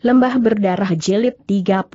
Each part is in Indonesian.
Lembah Berdarah Jilid 36.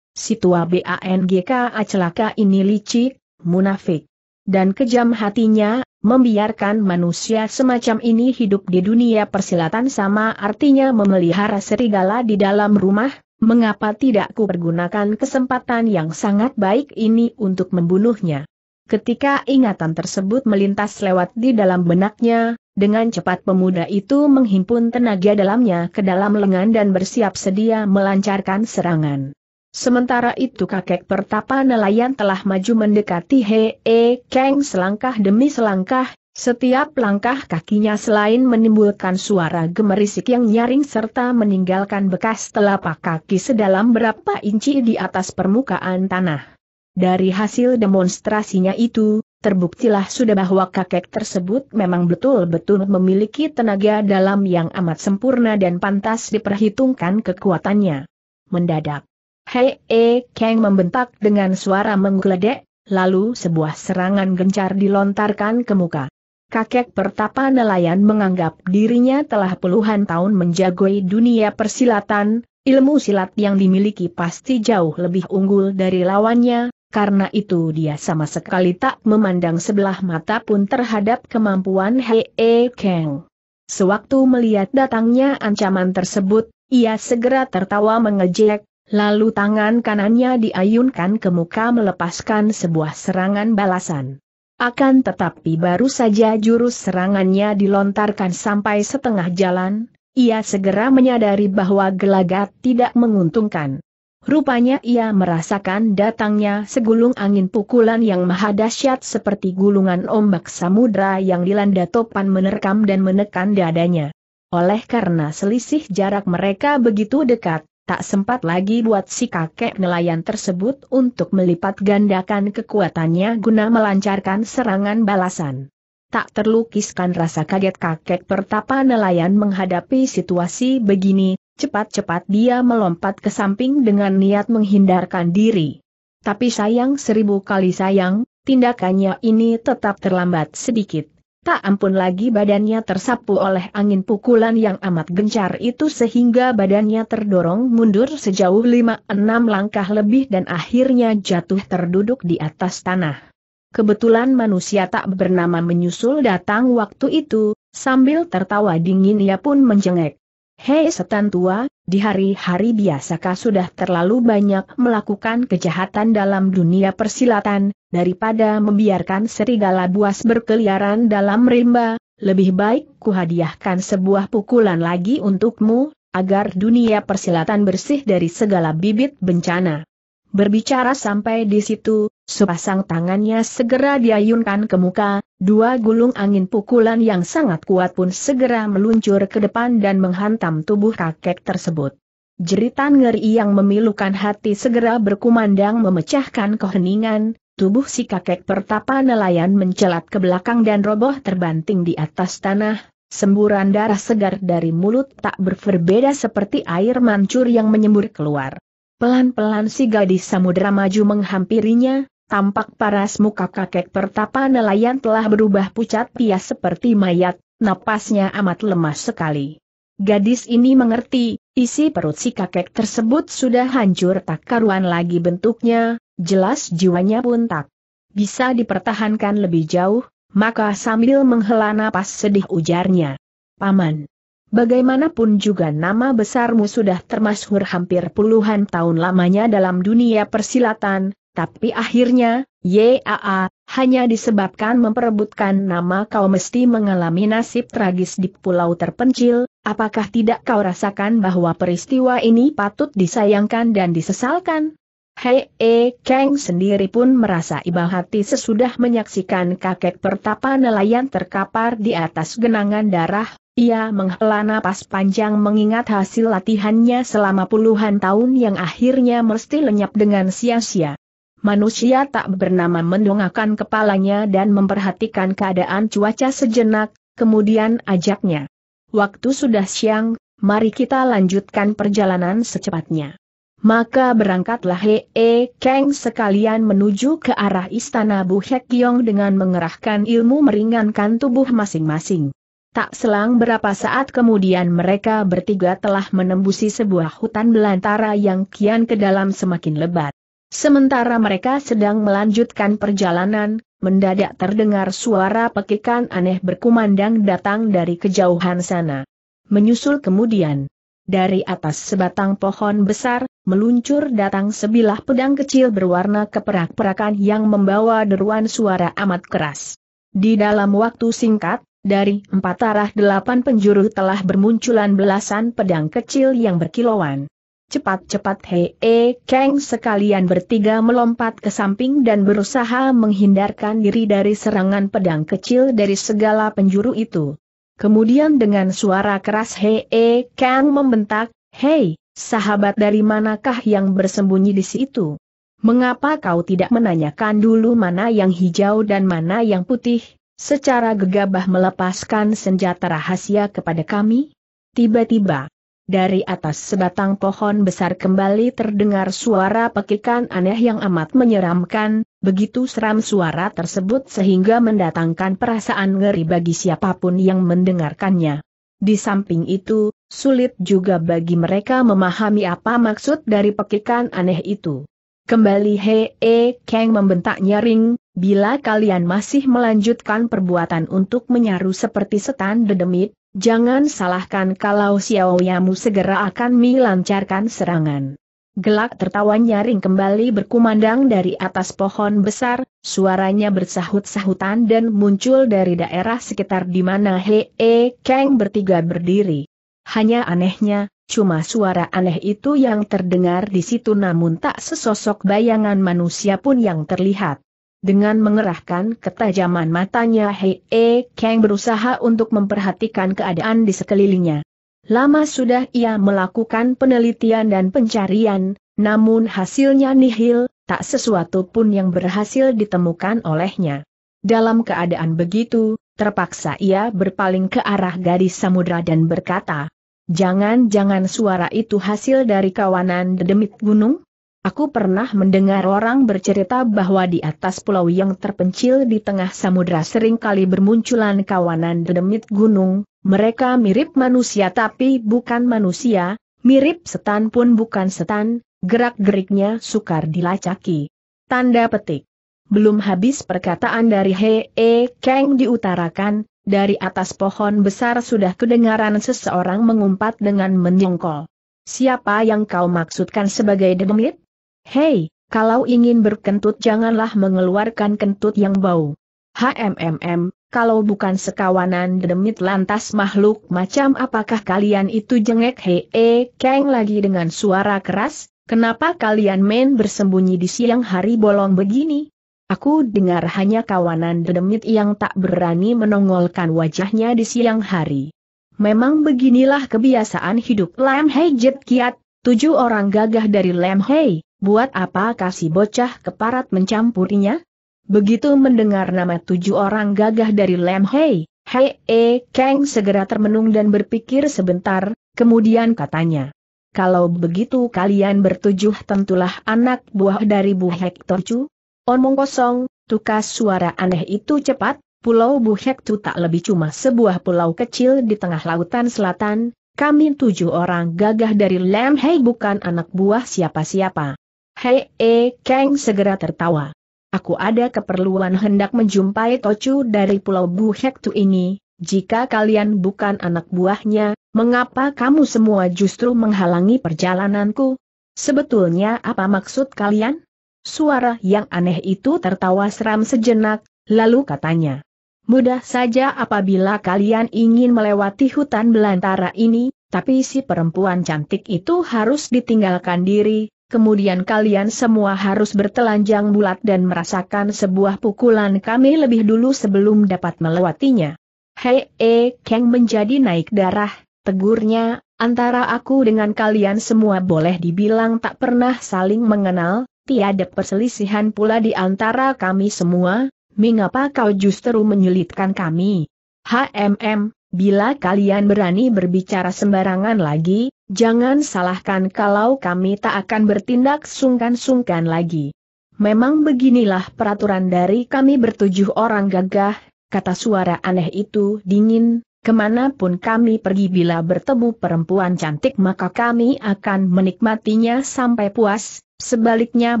Situa BANGKA celaka ini licik, munafik. Dan kejam hatinya, membiarkan manusia semacam ini hidup di dunia persilatan sama artinya memelihara serigala di dalam rumah, mengapa tidak ku pergunakan kesempatan yang sangat baik ini untuk membunuhnya. Ketika ingatan tersebut melintas lewat di dalam benaknya, dengan cepat pemuda itu menghimpun tenaga dalamnya ke dalam lengan dan bersiap sedia melancarkan serangan. Sementara itu kakek pertapa nelayan telah maju mendekati Hee Kang selangkah demi selangkah, setiap langkah kakinya selain menimbulkan suara gemerisik yang nyaring serta meninggalkan bekas telapak kaki sedalam berapa inci di atas permukaan tanah. Dari hasil demonstrasinya itu, terbuktilah sudah bahwa kakek tersebut memang betul-betul memiliki tenaga dalam yang amat sempurna dan pantas diperhitungkan kekuatannya. Mendadak, Hei E Kang membentak dengan suara menggeledek, lalu sebuah serangan gencar dilontarkan ke muka. Kakek pertapa nelayan menganggap dirinya telah puluhan tahun menjagoi dunia persilatan, ilmu silat yang dimiliki pasti jauh lebih unggul dari lawannya, karena itu dia sama sekali tak memandang sebelah mata pun terhadap kemampuan Hei e Kang. Sewaktu melihat datangnya ancaman tersebut, ia segera tertawa mengejek, lalu tangan kanannya diayunkan ke muka melepaskan sebuah serangan balasan. Akan tetapi baru saja jurus serangannya dilontarkan sampai setengah jalan, ia segera menyadari bahwa gelagat tidak menguntungkan. Rupanya ia merasakan datangnya segulung angin pukulan yang maha dahsyat seperti gulungan ombak samudra yang dilanda topan menerkam dan menekan dadanya. Oleh karena selisih jarak mereka begitu dekat, tak sempat lagi buat si kakek nelayan tersebut untuk melipat gandakan kekuatannya guna melancarkan serangan balasan. Tak terlukiskan rasa kaget kakek pertapa nelayan menghadapi situasi begini, Cepat-cepat dia melompat ke samping dengan niat menghindarkan diri. Tapi sayang seribu kali sayang, tindakannya ini tetap terlambat sedikit. Tak ampun lagi badannya tersapu oleh angin pukulan yang amat gencar itu sehingga badannya terdorong mundur sejauh lima enam langkah lebih dan akhirnya jatuh terduduk di atas tanah. Kebetulan manusia tak bernama menyusul datang waktu itu, sambil tertawa dingin ia pun menjengek. Hei setan tua, di hari-hari biasakah sudah terlalu banyak melakukan kejahatan dalam dunia persilatan, daripada membiarkan serigala buas berkeliaran dalam rimba, lebih baik kuhadiahkan sebuah pukulan lagi untukmu, agar dunia persilatan bersih dari segala bibit bencana. Berbicara sampai di situ, Sepasang tangannya segera diayunkan ke muka, dua gulung angin pukulan yang sangat kuat pun segera meluncur ke depan dan menghantam tubuh kakek tersebut. Jeritan ngeri yang memilukan hati segera berkumandang memecahkan keheningan, tubuh si kakek pertapa nelayan mencelat ke belakang dan roboh terbanting di atas tanah, semburan darah segar dari mulut tak berbeda seperti air mancur yang menyembur keluar. Pelan-pelan si gadis samudera maju menghampirinya, Tampak paras muka kakek pertapa nelayan telah berubah pucat pias seperti mayat, napasnya amat lemah sekali. Gadis ini mengerti, isi perut si kakek tersebut sudah hancur tak karuan lagi bentuknya, jelas jiwanya pun tak bisa dipertahankan lebih jauh, maka sambil menghela napas sedih ujarnya. Paman. Bagaimanapun juga nama besarmu sudah termasuk hampir puluhan tahun lamanya dalam dunia persilatan, tapi akhirnya, YAA, hanya disebabkan memperebutkan nama kau mesti mengalami nasib tragis di pulau terpencil, apakah tidak kau rasakan bahwa peristiwa ini patut disayangkan dan disesalkan? Hei E Kang sendiri pun merasa iba hati sesudah menyaksikan kakek pertapa nelayan terkapar di atas genangan darah, ia menghela napas panjang mengingat hasil latihannya selama puluhan tahun yang akhirnya mesti lenyap dengan sia-sia. Manusia tak bernama mendongakkan kepalanya dan memperhatikan keadaan cuaca sejenak, kemudian ajaknya. Waktu sudah siang, mari kita lanjutkan perjalanan secepatnya. Maka berangkatlah Hee E Kang sekalian menuju ke arah istana Bu Hek Yong dengan mengerahkan ilmu meringankan tubuh masing-masing. Tak selang berapa saat kemudian mereka bertiga telah menembusi sebuah hutan belantara yang kian ke dalam semakin lebat. Sementara mereka sedang melanjutkan perjalanan, mendadak terdengar suara pekikan aneh berkumandang datang dari kejauhan sana. Menyusul kemudian, dari atas sebatang pohon besar, meluncur datang sebilah pedang kecil berwarna keperak-perakan yang membawa deruan suara amat keras. Di dalam waktu singkat, dari empat arah delapan penjuru telah bermunculan belasan pedang kecil yang berkilauan. Cepat-cepat hee eh, Kang sekalian bertiga melompat ke samping dan berusaha menghindarkan diri dari serangan pedang kecil dari segala penjuru itu. Kemudian dengan suara keras hee eh, Kang membentak, Hei, sahabat dari manakah yang bersembunyi di situ? Mengapa kau tidak menanyakan dulu mana yang hijau dan mana yang putih? Secara gegabah melepaskan senjata rahasia kepada kami? Tiba-tiba, dari atas sebatang pohon besar kembali terdengar suara pekikan aneh yang amat menyeramkan, begitu seram suara tersebut sehingga mendatangkan perasaan ngeri bagi siapapun yang mendengarkannya. Di samping itu, sulit juga bagi mereka memahami apa maksud dari pekikan aneh itu. Kembali Hee E Kang membentak nyaring, bila kalian masih melanjutkan perbuatan untuk menyaru seperti setan dedemit, Jangan salahkan kalau Xiao Yamu segera akan melancarkan serangan. Gelak tertawa nyaring kembali berkumandang dari atas pohon besar, suaranya bersahut-sahutan dan muncul dari daerah sekitar di mana Hee Kang bertiga berdiri. Hanya anehnya, cuma suara aneh itu yang terdengar di situ namun tak sesosok bayangan manusia pun yang terlihat. Dengan mengerahkan ketajaman matanya Hei E Kang berusaha untuk memperhatikan keadaan di sekelilingnya. Lama sudah ia melakukan penelitian dan pencarian, namun hasilnya nihil, tak sesuatu pun yang berhasil ditemukan olehnya. Dalam keadaan begitu, terpaksa ia berpaling ke arah garis samudra dan berkata, Jangan-jangan suara itu hasil dari kawanan dedemit gunung? Aku pernah mendengar orang bercerita bahwa di atas pulau yang terpencil di tengah samudra sering kali bermunculan kawanan dedemit gunung, mereka mirip manusia tapi bukan manusia, mirip setan pun bukan setan, gerak-geriknya sukar dilacaki. Tanda petik. Belum habis perkataan dari He E Kang diutarakan, dari atas pohon besar sudah kedengaran seseorang mengumpat dengan menyongkol. Siapa yang kau maksudkan sebagai dedemit? Hei, kalau ingin berkentut janganlah mengeluarkan kentut yang bau. HMMM, kalau bukan sekawanan demit lantas makhluk macam apakah kalian itu jengek hee keng lagi dengan suara keras, kenapa kalian main bersembunyi di siang hari bolong begini? Aku dengar hanya kawanan demit yang tak berani menongolkan wajahnya di siang hari. Memang beginilah kebiasaan hidup Lam Hei Jet Kiat, tujuh orang gagah dari Lam Hei, Buat apa kasih bocah keparat mencampurinya? Begitu mendengar nama tujuh orang gagah dari Lem Hei, Hei E Kang segera termenung dan berpikir sebentar, kemudian katanya. Kalau begitu kalian bertujuh tentulah anak buah dari Bu Hektor Chu. Omong kosong, tukas suara aneh itu cepat, Pulau Bu Hektu tak lebih cuma sebuah pulau kecil di tengah lautan selatan, kami tujuh orang gagah dari Lem Hei bukan anak buah siapa-siapa. Hei, eh, Kang segera tertawa. Aku ada keperluan hendak menjumpai Tochu dari Pulau Buhektu ini, jika kalian bukan anak buahnya, mengapa kamu semua justru menghalangi perjalananku? Sebetulnya apa maksud kalian? Suara yang aneh itu tertawa seram sejenak, lalu katanya. Mudah saja apabila kalian ingin melewati hutan belantara ini, tapi si perempuan cantik itu harus ditinggalkan diri, kemudian kalian semua harus bertelanjang bulat dan merasakan sebuah pukulan kami lebih dulu sebelum dapat melewatinya. Hei, e, Kang menjadi naik darah, tegurnya, antara aku dengan kalian semua boleh dibilang tak pernah saling mengenal, tiada perselisihan pula di antara kami semua, mengapa kau justru menyulitkan kami? HMM, bila kalian berani berbicara sembarangan lagi, jangan salahkan kalau kami tak akan bertindak sungkan-sungkan lagi. Memang beginilah peraturan dari kami bertujuh orang gagah, kata suara aneh itu dingin, kemanapun kami pergi bila bertemu perempuan cantik maka kami akan menikmatinya sampai puas, sebaliknya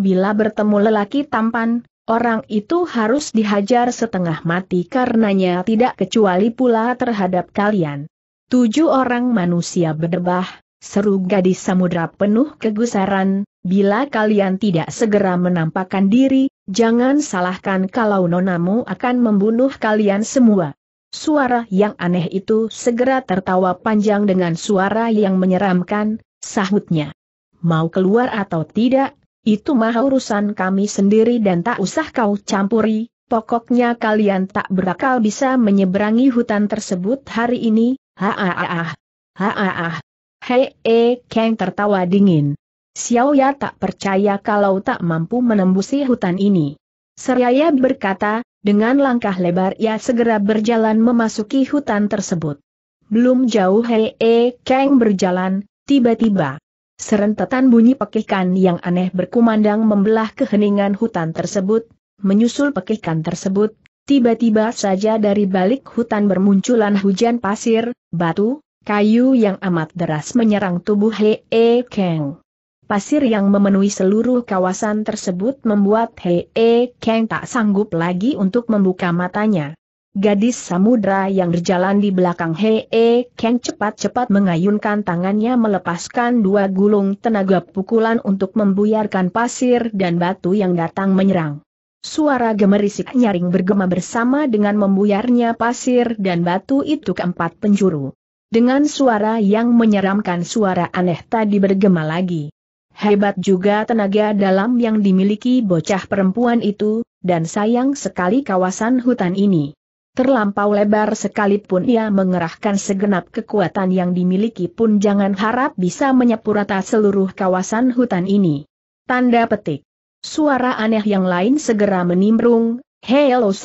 bila bertemu lelaki tampan, Orang itu harus dihajar setengah mati karenanya tidak kecuali pula terhadap kalian. Tujuh orang manusia berdebah, seru gadis samudra penuh kegusaran, bila kalian tidak segera menampakkan diri, jangan salahkan kalau nonamu akan membunuh kalian semua. Suara yang aneh itu segera tertawa panjang dengan suara yang menyeramkan, sahutnya. Mau keluar atau tidak, itu mah urusan kami sendiri dan tak usah kau campuri, pokoknya kalian tak berakal bisa menyeberangi hutan tersebut hari ini, haaah. Haaah. Hei, -e Kang tertawa dingin. Xiao Ya tak percaya kalau tak mampu menembusi hutan ini. Seraya berkata, dengan langkah lebar ia segera berjalan memasuki hutan tersebut. Belum jauh Hee, -e eh, Kang berjalan, tiba-tiba. Serentetan bunyi pekikan yang aneh berkumandang membelah keheningan hutan tersebut, menyusul pekikan tersebut, tiba-tiba saja dari balik hutan bermunculan hujan pasir, batu, kayu yang amat deras menyerang tubuh Hee E Kang. Pasir yang memenuhi seluruh kawasan tersebut membuat Hee E Kang tak sanggup lagi untuk membuka matanya. Gadis samudra yang berjalan di belakang Hee -he e, Kang cepat-cepat mengayunkan tangannya melepaskan dua gulung tenaga pukulan untuk membuyarkan pasir dan batu yang datang menyerang. Suara gemerisik nyaring bergema bersama dengan membuyarnya pasir dan batu itu keempat penjuru. Dengan suara yang menyeramkan suara aneh tadi bergema lagi. Hebat juga tenaga dalam yang dimiliki bocah perempuan itu, dan sayang sekali kawasan hutan ini. Terlampau lebar sekalipun ia mengerahkan segenap kekuatan yang dimiliki pun jangan harap bisa menyapu rata seluruh kawasan hutan ini. Tanda petik. Suara aneh yang lain segera menimbrung, Hei Lo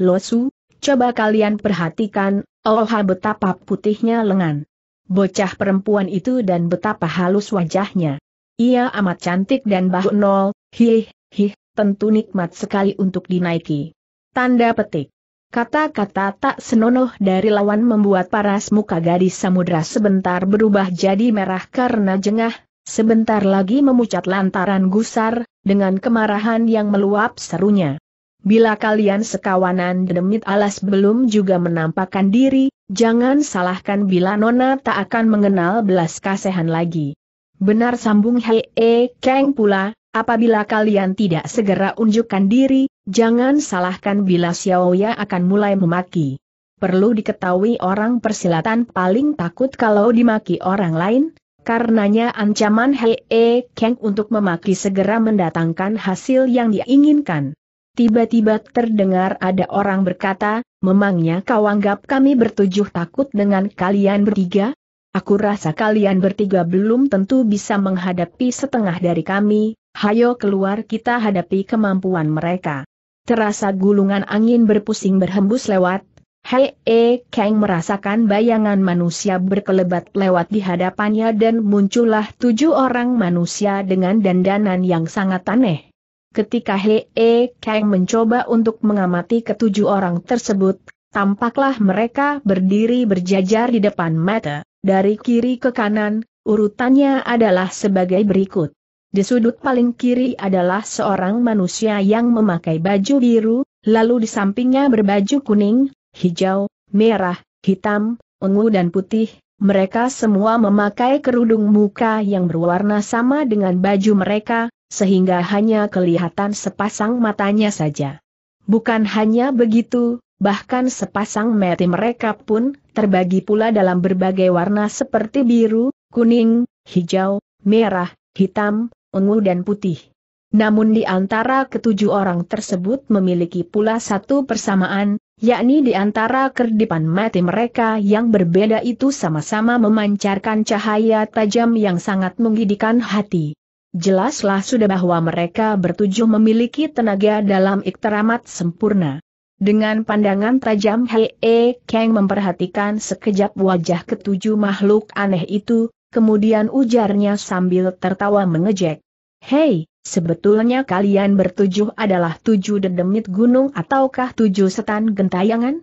Losu, coba kalian perhatikan, oh betapa putihnya lengan. Bocah perempuan itu dan betapa halus wajahnya. Ia amat cantik dan bahu nol, hih, hih, tentu nikmat sekali untuk dinaiki. Tanda petik. Kata-kata tak senonoh dari lawan membuat paras muka gadis samudra sebentar berubah jadi merah karena jengah, sebentar lagi memucat lantaran gusar, dengan kemarahan yang meluap serunya. Bila kalian sekawanan demit alas belum juga menampakkan diri, jangan salahkan bila Nona tak akan mengenal belas kasihan lagi. Benar sambung Hei e keng pula, Apabila kalian tidak segera unjukkan diri, jangan salahkan bila Xiaoya akan mulai memaki. Perlu diketahui orang persilatan paling takut kalau dimaki orang lain, karenanya ancaman Hei E Kang untuk memaki segera mendatangkan hasil yang diinginkan. Tiba-tiba terdengar ada orang berkata, memangnya kau anggap kami bertujuh takut dengan kalian bertiga? Aku rasa kalian bertiga belum tentu bisa menghadapi setengah dari kami, hayo keluar kita hadapi kemampuan mereka. Terasa gulungan angin berpusing berhembus lewat, Hei E Kang merasakan bayangan manusia berkelebat lewat di hadapannya dan muncullah tujuh orang manusia dengan dandanan yang sangat aneh. Ketika Hei E Kang mencoba untuk mengamati ketujuh orang tersebut, tampaklah mereka berdiri berjajar di depan mata, dari kiri ke kanan, urutannya adalah sebagai berikut. Di sudut paling kiri adalah seorang manusia yang memakai baju biru, lalu di sampingnya berbaju kuning, hijau, merah, hitam, ungu dan putih, mereka semua memakai kerudung muka yang berwarna sama dengan baju mereka, sehingga hanya kelihatan sepasang matanya saja. Bukan hanya begitu, bahkan sepasang mata mereka pun terbagi pula dalam berbagai warna seperti biru, kuning, hijau, merah, hitam, ungu dan putih. Namun di antara ketujuh orang tersebut memiliki pula satu persamaan, yakni di antara kerdipan mati mereka yang berbeda itu sama-sama memancarkan cahaya tajam yang sangat menggidikan hati. Jelaslah sudah bahwa mereka bertujuh memiliki tenaga dalam ikteramat sempurna. Dengan pandangan tajam Hei e Kang memperhatikan sekejap wajah ketujuh makhluk aneh itu, kemudian ujarnya sambil tertawa mengejek. Hei, sebetulnya kalian bertujuh adalah tujuh dedemit gunung ataukah tujuh setan gentayangan?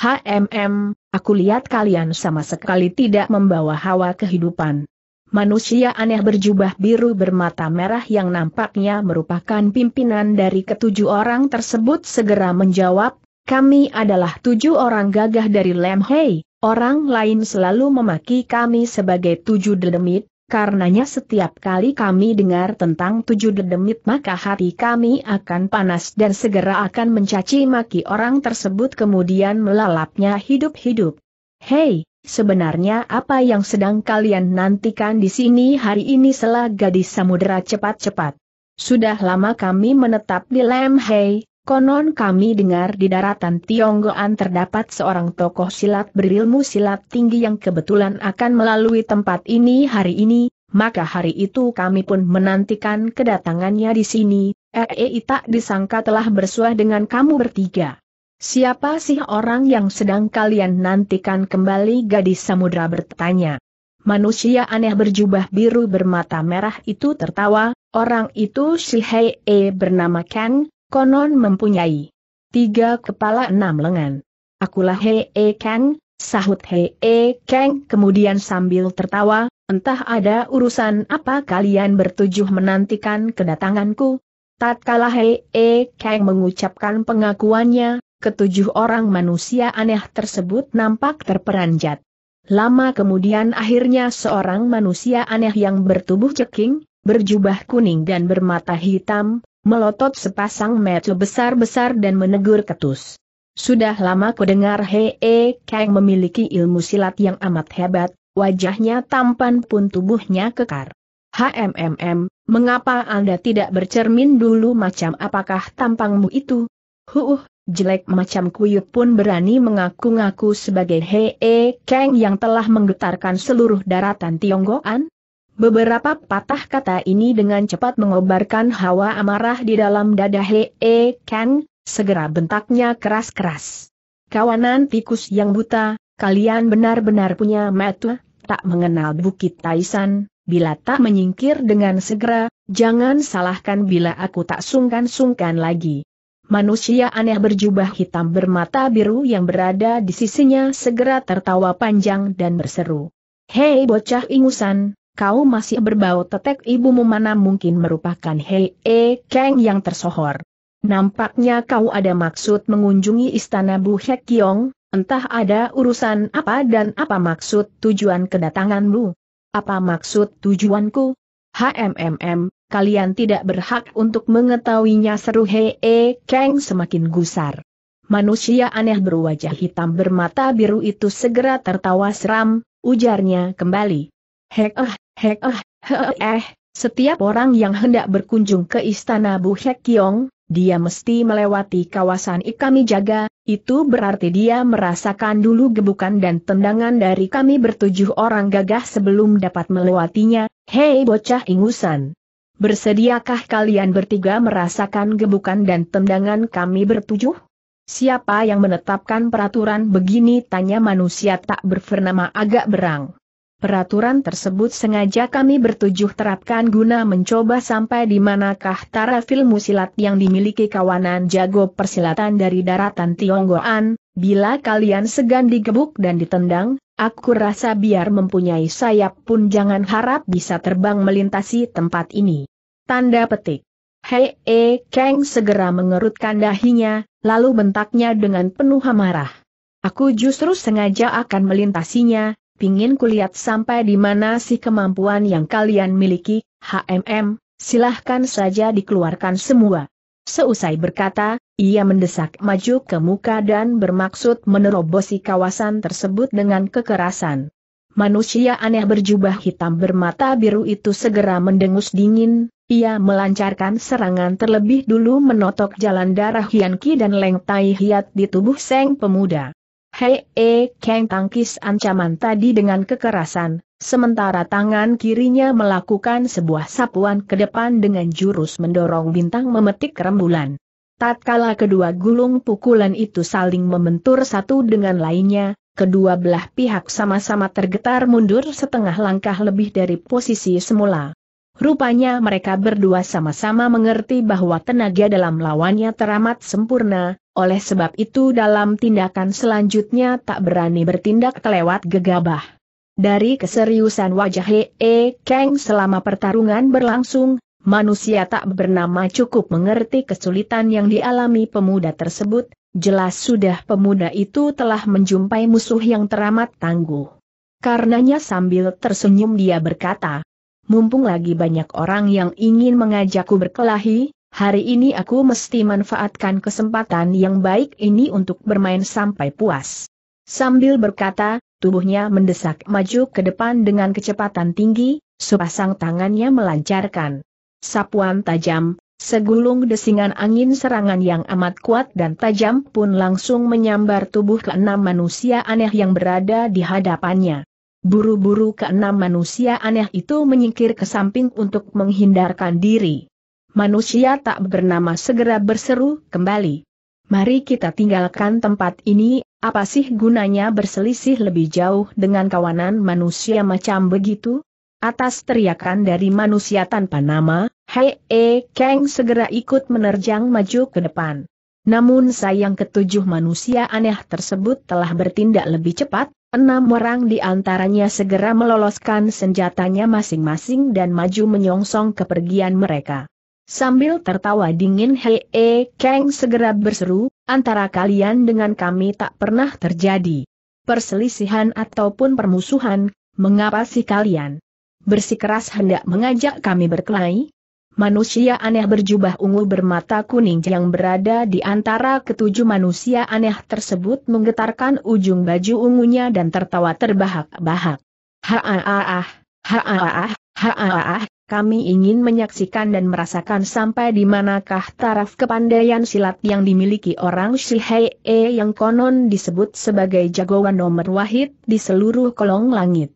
HMM, aku lihat kalian sama sekali tidak membawa hawa kehidupan. Manusia aneh berjubah biru bermata merah yang nampaknya merupakan pimpinan dari ketujuh orang tersebut segera menjawab, kami adalah tujuh orang gagah dari Lemhei, Orang lain selalu memaki kami sebagai tujuh dedemit, karenanya setiap kali kami dengar tentang tujuh dedemit maka hati kami akan panas dan segera akan mencaci maki orang tersebut kemudian melalapnya hidup-hidup. Hei, sebenarnya apa yang sedang kalian nantikan di sini hari ini selah gadis samudera cepat-cepat. Sudah lama kami menetap di Lemhei, Konon kami dengar di daratan Tionggoan terdapat seorang tokoh silat berilmu silat tinggi yang kebetulan akan melalui tempat ini hari ini, maka hari itu kami pun menantikan kedatangannya di sini, EEI tak disangka telah bersuah dengan kamu bertiga. Siapa sih orang yang sedang kalian nantikan kembali gadis samudra bertanya. Manusia aneh berjubah biru bermata merah itu tertawa, orang itu si Hei E bernama Kang, konon mempunyai tiga kepala enam lengan. Akulah Hei e Kang, sahut Hei e Kang kemudian sambil tertawa, entah ada urusan apa kalian bertujuh menantikan kedatanganku. Tatkala Hei e Kang mengucapkan pengakuannya, ketujuh orang manusia aneh tersebut nampak terperanjat. Lama kemudian akhirnya seorang manusia aneh yang bertubuh ceking, berjubah kuning dan bermata hitam, Melotot sepasang mata besar-besar dan menegur ketus. Sudah lama kudengar Hee Kang memiliki ilmu silat yang amat hebat, wajahnya tampan pun tubuhnya kekar. HMMM, mengapa Anda tidak bercermin dulu macam apakah tampangmu itu? Huh, jelek macam kuyuk pun berani mengaku-ngaku sebagai Hee Kang yang telah menggetarkan seluruh daratan Tionggoan? Beberapa patah kata ini dengan cepat mengobarkan hawa amarah di dalam dada Hee -he e, Kang, segera bentaknya keras-keras. Kawanan tikus yang buta, kalian benar-benar punya metu, tak mengenal bukit Taisan, bila tak menyingkir dengan segera, jangan salahkan bila aku tak sungkan-sungkan lagi. Manusia aneh berjubah hitam bermata biru yang berada di sisinya segera tertawa panjang dan berseru. Hei bocah ingusan, kau masih berbau tetek ibumu mana mungkin merupakan Hei E Kang yang tersohor. Nampaknya kau ada maksud mengunjungi istana Bu Hek Kiong, entah ada urusan apa dan apa maksud tujuan kedatanganmu. Apa maksud tujuanku? HMMM, kalian tidak berhak untuk mengetahuinya seru Hee Kang semakin gusar. Manusia aneh berwajah hitam bermata biru itu segera tertawa seram, ujarnya kembali. Hek eh, hek eh, ah, hek ah. eh, setiap orang yang hendak berkunjung ke istana Bu Hek Kiong, dia mesti melewati kawasan kami jaga, itu berarti dia merasakan dulu gebukan dan tendangan dari kami bertujuh orang gagah sebelum dapat melewatinya, hei bocah ingusan. Bersediakah kalian bertiga merasakan gebukan dan tendangan kami bertujuh? Siapa yang menetapkan peraturan begini tanya manusia tak bernama agak berang. Peraturan tersebut sengaja kami bertujuh terapkan guna mencoba sampai di manakah taraf ilmu silat yang dimiliki kawanan jago persilatan dari daratan Tionggoan, bila kalian segan digebuk dan ditendang, aku rasa biar mempunyai sayap pun jangan harap bisa terbang melintasi tempat ini. Tanda petik. Hei E Kang segera mengerutkan dahinya, lalu bentaknya dengan penuh amarah. Aku justru sengaja akan melintasinya, pingin kulihat sampai di mana sih kemampuan yang kalian miliki, HMM, silahkan saja dikeluarkan semua. Seusai berkata, ia mendesak maju ke muka dan bermaksud menerobosi kawasan tersebut dengan kekerasan. Manusia aneh berjubah hitam bermata biru itu segera mendengus dingin, ia melancarkan serangan terlebih dulu menotok jalan darah Hian Ki dan Leng Tai Hiat di tubuh Seng Pemuda. Hei eh, Kang tangkis ancaman tadi dengan kekerasan, sementara tangan kirinya melakukan sebuah sapuan ke depan dengan jurus mendorong bintang memetik rembulan. Tatkala kedua gulung pukulan itu saling membentur satu dengan lainnya, kedua belah pihak sama-sama tergetar mundur setengah langkah lebih dari posisi semula. Rupanya mereka berdua sama-sama mengerti bahwa tenaga dalam lawannya teramat sempurna, oleh sebab itu dalam tindakan selanjutnya tak berani bertindak kelewat gegabah. Dari keseriusan wajah Hee Kang selama pertarungan berlangsung, manusia tak bernama cukup mengerti kesulitan yang dialami pemuda tersebut, jelas sudah pemuda itu telah menjumpai musuh yang teramat tangguh. Karenanya sambil tersenyum dia berkata, Mumpung lagi banyak orang yang ingin mengajakku berkelahi, Hari ini aku mesti manfaatkan kesempatan yang baik ini untuk bermain sampai puas. Sambil berkata, tubuhnya mendesak maju ke depan dengan kecepatan tinggi, sepasang tangannya melancarkan. Sapuan tajam, segulung desingan angin serangan yang amat kuat dan tajam pun langsung menyambar tubuh keenam manusia aneh yang berada di hadapannya. Buru-buru keenam manusia aneh itu menyingkir ke samping untuk menghindarkan diri manusia tak bernama segera berseru kembali. Mari kita tinggalkan tempat ini, apa sih gunanya berselisih lebih jauh dengan kawanan manusia macam begitu? Atas teriakan dari manusia tanpa nama, Hei E Kang segera ikut menerjang maju ke depan. Namun sayang ketujuh manusia aneh tersebut telah bertindak lebih cepat, enam orang di antaranya segera meloloskan senjatanya masing-masing dan maju menyongsong kepergian mereka. Sambil tertawa dingin Hei e Kang segera berseru, antara kalian dengan kami tak pernah terjadi. Perselisihan ataupun permusuhan, mengapa sih kalian? Bersikeras hendak mengajak kami berkelahi? Manusia aneh berjubah ungu bermata kuning yang berada di antara ketujuh manusia aneh tersebut menggetarkan ujung baju ungunya dan tertawa terbahak-bahak. ha-ah-ah, ah, haaah, ah, haaah, ah, kami ingin menyaksikan dan merasakan sampai di manakah taraf kepandaian silat yang dimiliki orang Shihei e yang konon disebut sebagai jagoan nomor wahid di seluruh kolong langit.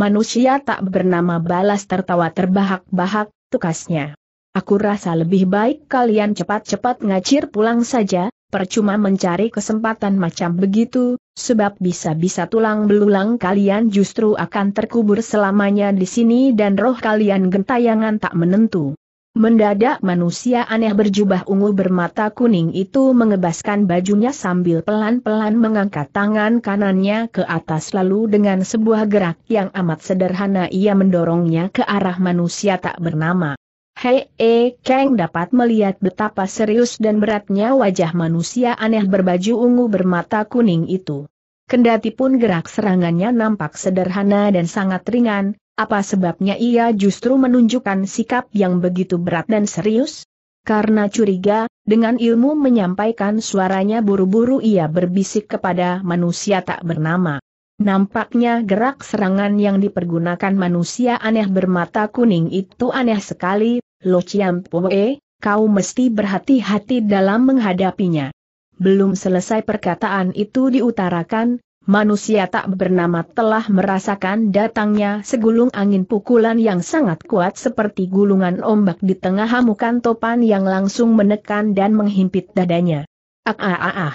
Manusia tak bernama balas tertawa terbahak-bahak, tukasnya. Aku rasa lebih baik kalian cepat-cepat ngacir pulang saja, percuma mencari kesempatan macam begitu, sebab bisa-bisa tulang belulang kalian justru akan terkubur selamanya di sini dan roh kalian gentayangan tak menentu. Mendadak manusia aneh berjubah ungu bermata kuning itu mengebaskan bajunya sambil pelan-pelan mengangkat tangan kanannya ke atas lalu dengan sebuah gerak yang amat sederhana ia mendorongnya ke arah manusia tak bernama. Hei E Kang dapat melihat betapa serius dan beratnya wajah manusia aneh berbaju ungu bermata kuning itu. Kendati pun gerak serangannya nampak sederhana dan sangat ringan, apa sebabnya ia justru menunjukkan sikap yang begitu berat dan serius? Karena curiga, dengan ilmu menyampaikan suaranya buru-buru ia berbisik kepada manusia tak bernama. Nampaknya gerak serangan yang dipergunakan manusia aneh bermata kuning itu aneh sekali, Lo Chiam Poe, kau mesti berhati-hati dalam menghadapinya. Belum selesai perkataan itu diutarakan, manusia tak bernama telah merasakan datangnya segulung angin pukulan yang sangat kuat seperti gulungan ombak di tengah hamukan topan yang langsung menekan dan menghimpit dadanya. Ah ah ah ah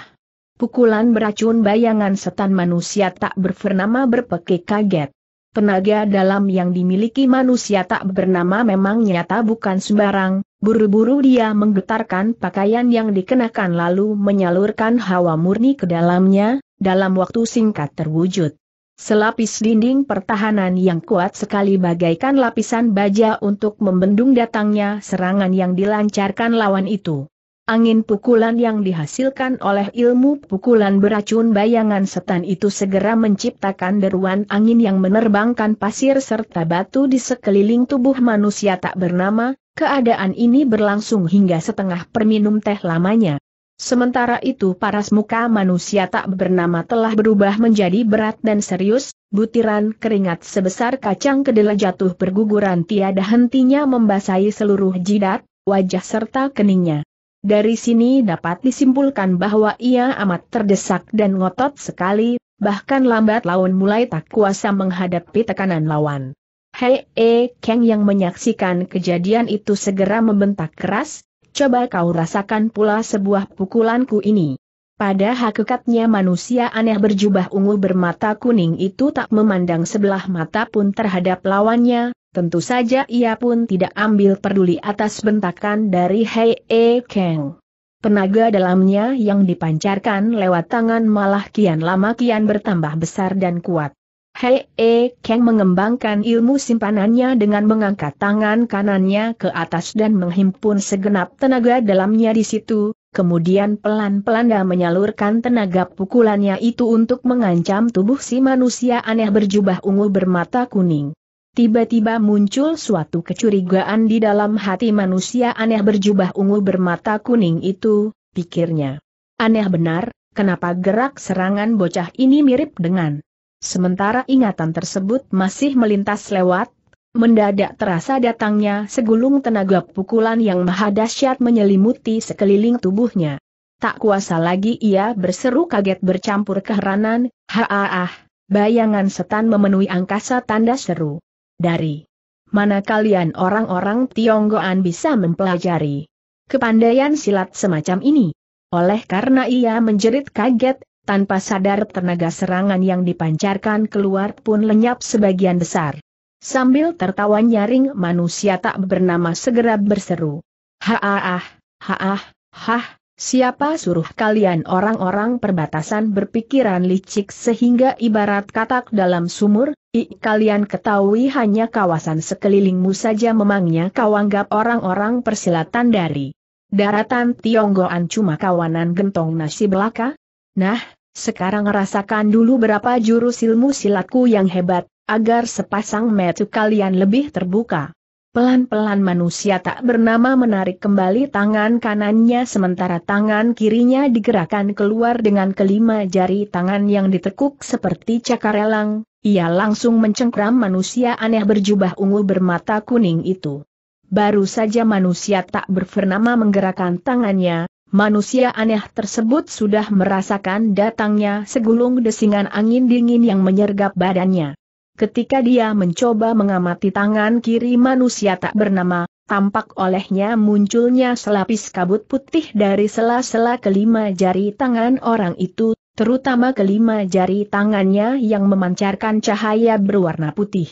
pukulan beracun bayangan setan manusia tak bernama berpekik kaget. Tenaga dalam yang dimiliki manusia tak bernama memang nyata bukan sembarang, buru-buru dia menggetarkan pakaian yang dikenakan lalu menyalurkan hawa murni ke dalamnya, dalam waktu singkat terwujud. Selapis dinding pertahanan yang kuat sekali bagaikan lapisan baja untuk membendung datangnya serangan yang dilancarkan lawan itu. Angin pukulan yang dihasilkan oleh ilmu pukulan beracun bayangan setan itu segera menciptakan deruan angin yang menerbangkan pasir serta batu di sekeliling tubuh manusia tak bernama, keadaan ini berlangsung hingga setengah perminum teh lamanya. Sementara itu paras muka manusia tak bernama telah berubah menjadi berat dan serius, butiran keringat sebesar kacang kedelai jatuh berguguran tiada hentinya membasahi seluruh jidat, wajah serta keningnya. Dari sini dapat disimpulkan bahwa ia amat terdesak dan ngotot sekali, bahkan lambat laun mulai tak kuasa menghadapi tekanan lawan. Hei E Kang yang menyaksikan kejadian itu segera membentak keras, coba kau rasakan pula sebuah pukulanku ini. Pada hakikatnya manusia aneh berjubah ungu bermata kuning itu tak memandang sebelah mata pun terhadap lawannya, Tentu saja ia pun tidak ambil peduli atas bentakan dari Hei E Kang. Tenaga dalamnya yang dipancarkan lewat tangan malah kian lama kian bertambah besar dan kuat. Hei E Kang mengembangkan ilmu simpanannya dengan mengangkat tangan kanannya ke atas dan menghimpun segenap tenaga dalamnya di situ, kemudian pelan-pelan dia menyalurkan tenaga pukulannya itu untuk mengancam tubuh si manusia aneh berjubah ungu bermata kuning. Tiba-tiba muncul suatu kecurigaan di dalam hati manusia aneh berjubah ungu bermata kuning itu, pikirnya. Aneh benar, kenapa gerak serangan bocah ini mirip dengan. Sementara ingatan tersebut masih melintas lewat, mendadak terasa datangnya segulung tenaga pukulan yang maha dahsyat menyelimuti sekeliling tubuhnya. Tak kuasa lagi ia berseru kaget bercampur keheranan, ha ah, bayangan setan memenuhi angkasa tanda seru. Dari mana kalian orang-orang Tionggoan bisa mempelajari kepandaian silat semacam ini? Oleh karena ia menjerit kaget, tanpa sadar tenaga serangan yang dipancarkan keluar pun lenyap sebagian besar. Sambil tertawa nyaring manusia tak bernama segera berseru. Haah, haah, haah, Siapa suruh kalian orang-orang perbatasan berpikiran licik sehingga ibarat katak dalam sumur, i kalian ketahui hanya kawasan sekelilingmu saja memangnya kau anggap orang-orang persilatan dari daratan Tionggoan cuma kawanan gentong nasi belaka? Nah, sekarang rasakan dulu berapa jurus ilmu silatku yang hebat, agar sepasang metu kalian lebih terbuka. Pelan-pelan manusia tak bernama menarik kembali tangan kanannya sementara tangan kirinya digerakkan keluar dengan kelima jari tangan yang ditekuk seperti cakar elang, ia langsung mencengkram manusia aneh berjubah ungu bermata kuning itu. Baru saja manusia tak bernama menggerakkan tangannya, manusia aneh tersebut sudah merasakan datangnya segulung desingan angin dingin yang menyergap badannya. Ketika dia mencoba mengamati tangan kiri manusia tak bernama, tampak olehnya munculnya selapis kabut putih dari sela-sela kelima jari tangan orang itu, terutama kelima jari tangannya yang memancarkan cahaya berwarna putih.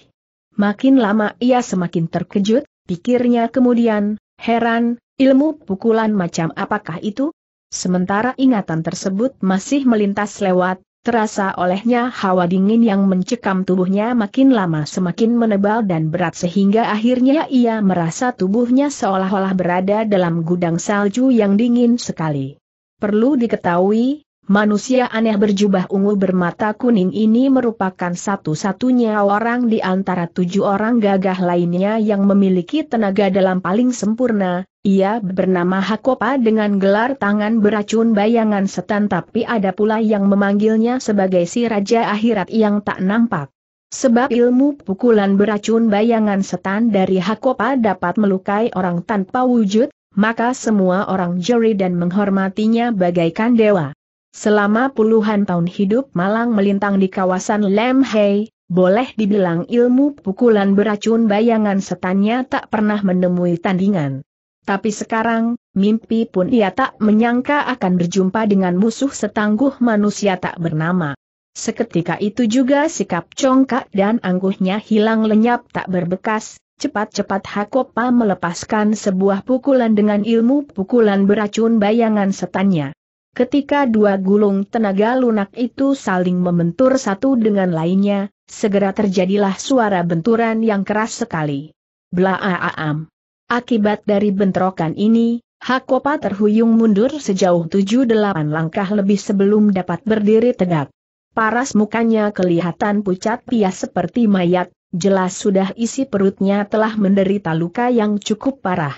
Makin lama ia semakin terkejut, pikirnya kemudian, heran, ilmu pukulan macam apakah itu? Sementara ingatan tersebut masih melintas lewat, Terasa olehnya hawa dingin yang mencekam tubuhnya makin lama semakin menebal dan berat sehingga akhirnya ia merasa tubuhnya seolah-olah berada dalam gudang salju yang dingin sekali. Perlu diketahui, Manusia aneh berjubah ungu bermata kuning ini merupakan satu-satunya orang di antara tujuh orang gagah lainnya yang memiliki tenaga dalam paling sempurna. Ia bernama Hakopa dengan gelar tangan beracun bayangan setan tapi ada pula yang memanggilnya sebagai si Raja Akhirat yang tak nampak. Sebab ilmu pukulan beracun bayangan setan dari Hakopa dapat melukai orang tanpa wujud, maka semua orang juri dan menghormatinya bagaikan dewa. Selama puluhan tahun hidup malang melintang di kawasan Lemhei, boleh dibilang ilmu pukulan beracun bayangan setannya tak pernah menemui tandingan. Tapi sekarang, mimpi pun ia tak menyangka akan berjumpa dengan musuh setangguh manusia tak bernama. Seketika itu juga sikap congkak dan angguhnya hilang lenyap tak berbekas, Cepat-cepat Hakopa melepaskan sebuah pukulan dengan ilmu pukulan beracun bayangan setannya. Ketika dua gulung tenaga lunak itu saling membentur satu dengan lainnya, segera terjadilah suara benturan yang keras sekali. Blaaam. Akibat dari bentrokan ini, Hakopa terhuyung mundur sejauh tujuh delapan langkah lebih sebelum dapat berdiri tegak. Paras mukanya kelihatan pucat pias seperti mayat, jelas sudah isi perutnya telah menderita luka yang cukup parah.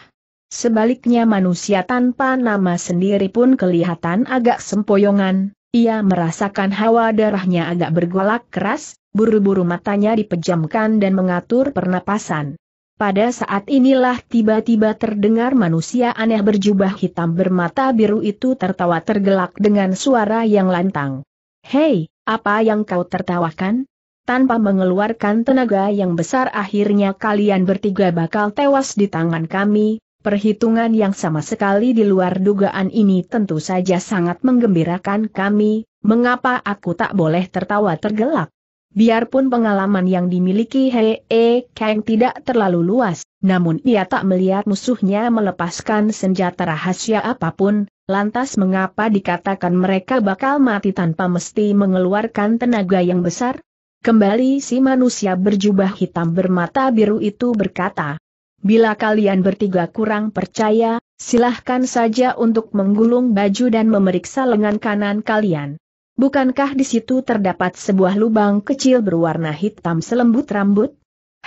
Sebaliknya manusia tanpa nama sendiri pun kelihatan agak sempoyongan, ia merasakan hawa darahnya agak bergolak keras, buru-buru matanya dipejamkan dan mengatur pernapasan. Pada saat inilah tiba-tiba terdengar manusia aneh berjubah hitam bermata biru itu tertawa tergelak dengan suara yang lantang. Hei, apa yang kau tertawakan? Tanpa mengeluarkan tenaga yang besar akhirnya kalian bertiga bakal tewas di tangan kami, Perhitungan yang sama sekali di luar dugaan ini tentu saja sangat menggembirakan kami, mengapa aku tak boleh tertawa tergelak? Biarpun pengalaman yang dimiliki Hee -he e, Kang tidak terlalu luas, namun ia tak melihat musuhnya melepaskan senjata rahasia apapun, lantas mengapa dikatakan mereka bakal mati tanpa mesti mengeluarkan tenaga yang besar? Kembali si manusia berjubah hitam bermata biru itu berkata, Bila kalian bertiga kurang percaya, silahkan saja untuk menggulung baju dan memeriksa lengan kanan kalian. Bukankah di situ terdapat sebuah lubang kecil berwarna hitam selembut rambut?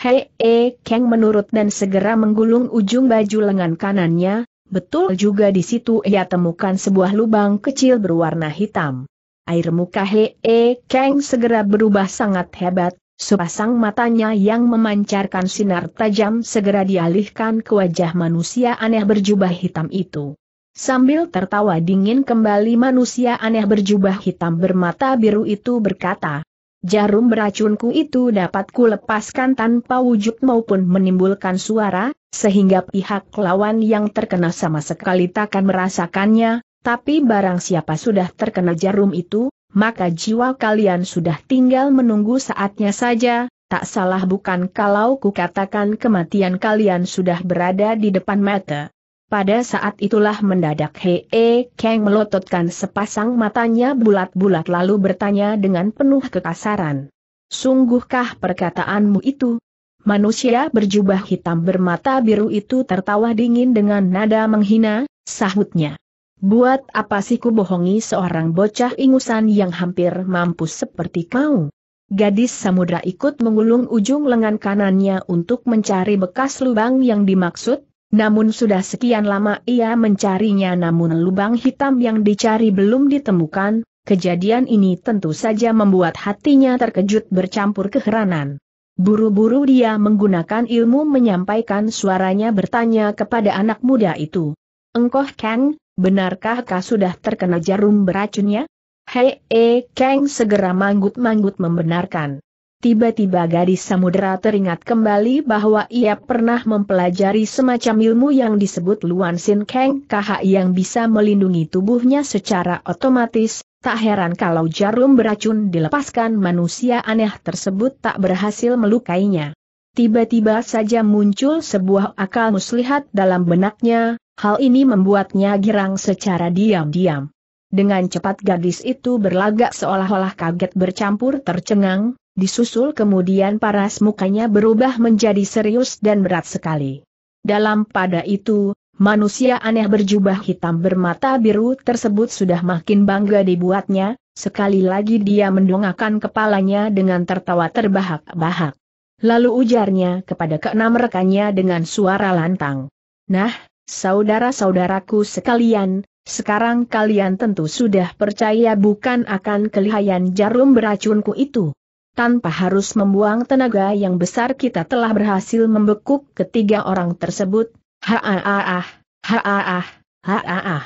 Hei, e, Kang menurut dan segera menggulung ujung baju lengan kanannya, betul juga di situ ia temukan sebuah lubang kecil berwarna hitam. Air muka Hei, e, Kang segera berubah sangat hebat, Sepasang matanya yang memancarkan sinar tajam segera dialihkan ke wajah manusia aneh berjubah hitam itu. Sambil tertawa dingin kembali manusia aneh berjubah hitam bermata biru itu berkata, Jarum beracunku itu dapat kulepaskan tanpa wujud maupun menimbulkan suara, sehingga pihak lawan yang terkena sama sekali takkan merasakannya, tapi barang siapa sudah terkena jarum itu, maka jiwa kalian sudah tinggal menunggu saatnya saja, tak salah bukan kalau kukatakan kematian kalian sudah berada di depan mata. Pada saat itulah mendadak Hee E Kang melototkan sepasang matanya bulat-bulat lalu bertanya dengan penuh kekasaran. Sungguhkah perkataanmu itu? Manusia berjubah hitam bermata biru itu tertawa dingin dengan nada menghina, sahutnya. Buat apa sih ku bohongi seorang bocah ingusan yang hampir mampus seperti kau? Gadis samudra ikut mengulung ujung lengan kanannya untuk mencari bekas lubang yang dimaksud, namun sudah sekian lama ia mencarinya namun lubang hitam yang dicari belum ditemukan, kejadian ini tentu saja membuat hatinya terkejut bercampur keheranan. Buru-buru dia menggunakan ilmu menyampaikan suaranya bertanya kepada anak muda itu. Engkoh Kang, Benarkah kau sudah terkena jarum beracunnya? Hei, e, Kang segera manggut-manggut membenarkan. Tiba-tiba gadis samudera teringat kembali bahwa ia pernah mempelajari semacam ilmu yang disebut Luan Sin Kang KH yang bisa melindungi tubuhnya secara otomatis, tak heran kalau jarum beracun dilepaskan manusia aneh tersebut tak berhasil melukainya. Tiba-tiba saja muncul sebuah akal muslihat dalam benaknya, Hal ini membuatnya girang secara diam-diam. Dengan cepat gadis itu berlagak seolah-olah kaget bercampur tercengang, disusul kemudian paras mukanya berubah menjadi serius dan berat sekali. Dalam pada itu, manusia aneh berjubah hitam bermata biru tersebut sudah makin bangga dibuatnya, sekali lagi dia mendongakkan kepalanya dengan tertawa terbahak-bahak. Lalu ujarnya kepada keenam rekannya dengan suara lantang. Nah, saudara-saudaraku sekalian, sekarang kalian tentu sudah percaya bukan akan kelihayan jarum beracunku itu. Tanpa harus membuang tenaga yang besar kita telah berhasil membekuk ketiga orang tersebut. Haaah, haaah, haaah.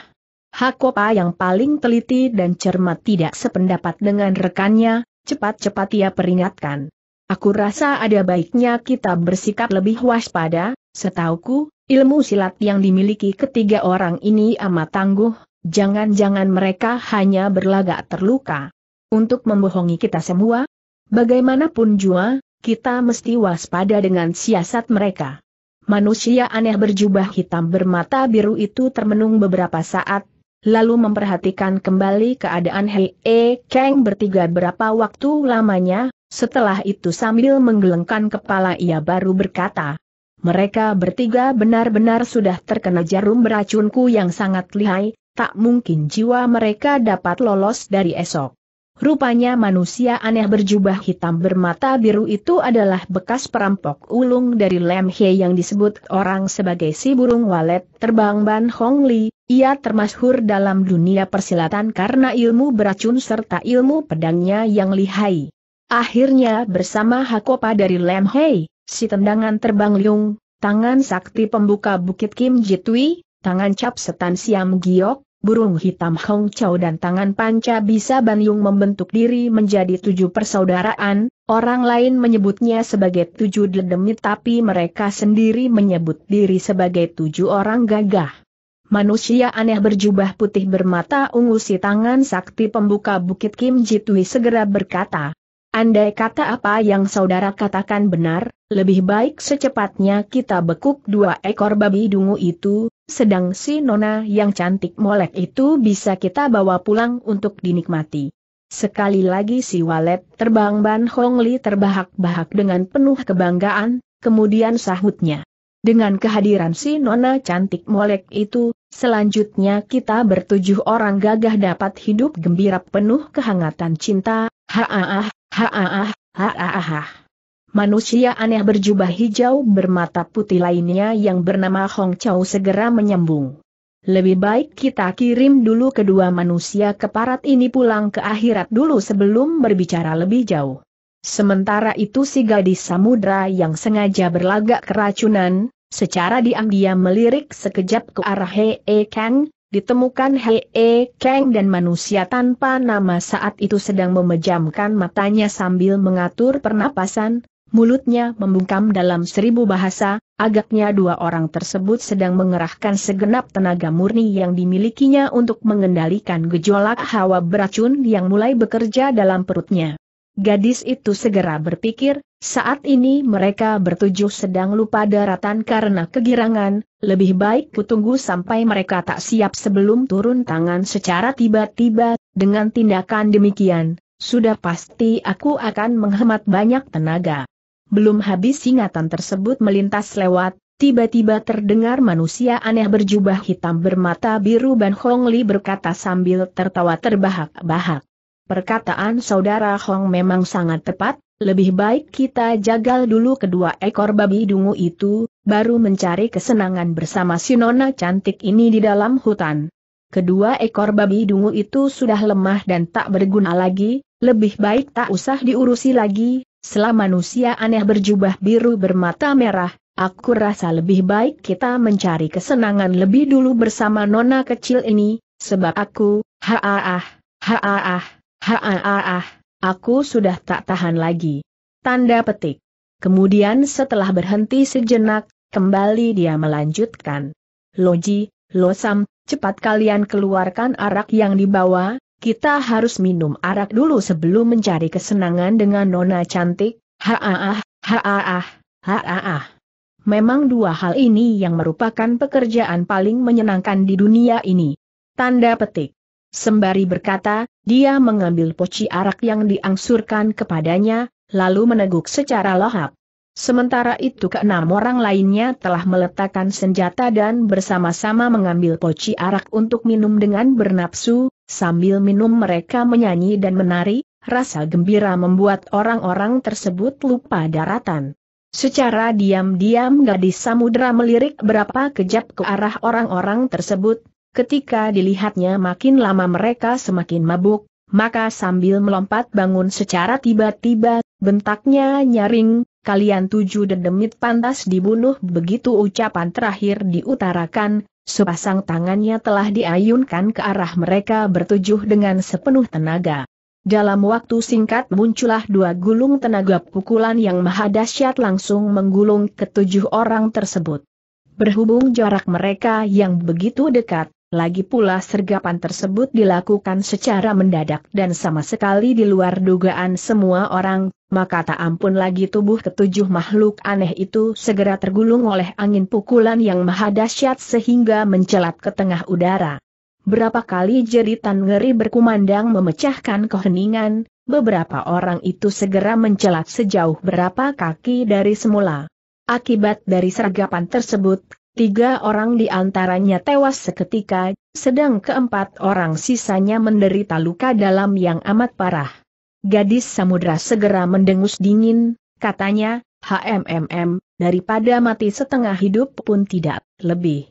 Hakopa yang paling teliti dan cermat tidak sependapat dengan rekannya, cepat-cepat ia peringatkan. Aku rasa ada baiknya kita bersikap lebih waspada, setauku, Ilmu silat yang dimiliki ketiga orang ini amat tangguh, jangan-jangan mereka hanya berlagak terluka. Untuk membohongi kita semua, bagaimanapun jua, kita mesti waspada dengan siasat mereka. Manusia aneh berjubah hitam bermata biru itu termenung beberapa saat, lalu memperhatikan kembali keadaan Hei E Kang bertiga berapa waktu lamanya, setelah itu sambil menggelengkan kepala ia baru berkata, mereka bertiga benar-benar sudah terkena jarum beracunku yang sangat lihai, tak mungkin jiwa mereka dapat lolos dari esok. Rupanya manusia aneh berjubah hitam bermata biru itu adalah bekas perampok ulung dari Lem He yang disebut orang sebagai si burung walet terbang Ban Hong Li. Ia termasyhur dalam dunia persilatan karena ilmu beracun serta ilmu pedangnya yang lihai. Akhirnya bersama Hakopa dari Lem Hei. Si tendangan terbang Liung, tangan sakti pembuka bukit Kim Jitwi, tangan cap setan Siam Giok, burung hitam Hong Chau dan tangan panca bisa Ban membentuk diri menjadi tujuh persaudaraan, orang lain menyebutnya sebagai tujuh dedemit tapi mereka sendiri menyebut diri sebagai tujuh orang gagah. Manusia aneh berjubah putih bermata ungu si tangan sakti pembuka bukit Kim Jitwi segera berkata, Andai kata apa yang saudara katakan benar, lebih baik secepatnya kita bekuk dua ekor babi dungu itu, sedang si nona yang cantik molek itu bisa kita bawa pulang untuk dinikmati. Sekali lagi si walet terbang Ban Hongli terbahak-bahak dengan penuh kebanggaan, kemudian sahutnya. Dengan kehadiran si nona cantik molek itu, selanjutnya kita bertujuh orang gagah dapat hidup gembira penuh kehangatan cinta, Haaah! Haah, haaah. Manusia aneh berjubah hijau bermata putih lainnya yang bernama Hong Chau segera menyambung. Lebih baik kita kirim dulu kedua manusia ke parat ini pulang ke akhirat dulu sebelum berbicara lebih jauh. Sementara itu si gadis samudra yang sengaja berlagak keracunan, secara diam-diam melirik sekejap ke arah Hee Kang, ditemukan Hee Kang dan manusia tanpa nama saat itu sedang memejamkan matanya sambil mengatur pernapasan, mulutnya membungkam dalam seribu bahasa, agaknya dua orang tersebut sedang mengerahkan segenap tenaga murni yang dimilikinya untuk mengendalikan gejolak hawa beracun yang mulai bekerja dalam perutnya. Gadis itu segera berpikir, saat ini mereka bertujuh sedang lupa daratan karena kegirangan, lebih baik kutunggu sampai mereka tak siap sebelum turun tangan secara tiba-tiba, dengan tindakan demikian, sudah pasti aku akan menghemat banyak tenaga. Belum habis ingatan tersebut melintas lewat, tiba-tiba terdengar manusia aneh berjubah hitam bermata biru Ban Li berkata sambil tertawa terbahak-bahak. Perkataan saudara Hong memang sangat tepat, lebih baik kita jagal dulu kedua ekor babi dungu itu, baru mencari kesenangan bersama si nona cantik ini di dalam hutan. Kedua ekor babi dungu itu sudah lemah dan tak berguna lagi, lebih baik tak usah diurusi lagi, selama manusia aneh berjubah biru bermata merah, aku rasa lebih baik kita mencari kesenangan lebih dulu bersama nona kecil ini, sebab aku, ha ah ah, ha ah ah Ha ah, aku sudah tak tahan lagi. Tanda petik. Kemudian setelah berhenti sejenak, kembali dia melanjutkan. Loji, Losam, cepat kalian keluarkan arak yang dibawa, kita harus minum arak dulu sebelum mencari kesenangan dengan nona cantik, haaah, haaah, haaah. Memang dua hal ini yang merupakan pekerjaan paling menyenangkan di dunia ini. Tanda petik. Sembari berkata, dia mengambil poci arak yang diangsurkan kepadanya, lalu meneguk secara lahap. Sementara itu keenam orang lainnya telah meletakkan senjata dan bersama-sama mengambil poci arak untuk minum dengan bernapsu, sambil minum mereka menyanyi dan menari, rasa gembira membuat orang-orang tersebut lupa daratan. Secara diam-diam gadis samudra melirik berapa kejap ke arah orang-orang tersebut, Ketika dilihatnya makin lama mereka semakin mabuk, maka sambil melompat bangun secara tiba-tiba, bentaknya nyaring, kalian tujuh dedemit pantas dibunuh begitu ucapan terakhir diutarakan, sepasang tangannya telah diayunkan ke arah mereka bertujuh dengan sepenuh tenaga. Dalam waktu singkat muncullah dua gulung tenaga pukulan yang mahadasyat langsung menggulung ketujuh orang tersebut. Berhubung jarak mereka yang begitu dekat, lagi pula sergapan tersebut dilakukan secara mendadak dan sama sekali di luar dugaan semua orang, maka tak ampun lagi tubuh ketujuh makhluk aneh itu segera tergulung oleh angin pukulan yang maha dahsyat sehingga mencelat ke tengah udara. Berapa kali jeritan ngeri berkumandang memecahkan keheningan, beberapa orang itu segera mencelat sejauh berapa kaki dari semula. Akibat dari sergapan tersebut, Tiga orang di antaranya tewas seketika, sedang keempat orang sisanya menderita luka dalam yang amat parah. Gadis samudra segera mendengus dingin, katanya, HMMM, daripada mati setengah hidup pun tidak lebih.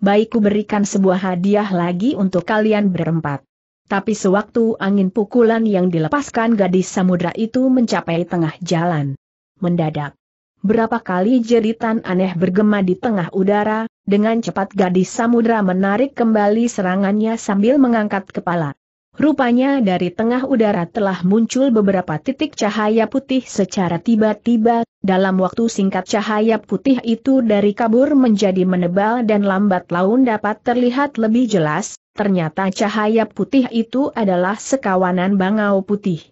Baik ku berikan sebuah hadiah lagi untuk kalian berempat. Tapi sewaktu angin pukulan yang dilepaskan gadis samudra itu mencapai tengah jalan. Mendadak, Berapa kali jeritan aneh bergema di tengah udara, dengan cepat gadis samudra menarik kembali serangannya sambil mengangkat kepala. Rupanya dari tengah udara telah muncul beberapa titik cahaya putih secara tiba-tiba, dalam waktu singkat cahaya putih itu dari kabur menjadi menebal dan lambat laun dapat terlihat lebih jelas, ternyata cahaya putih itu adalah sekawanan bangau putih.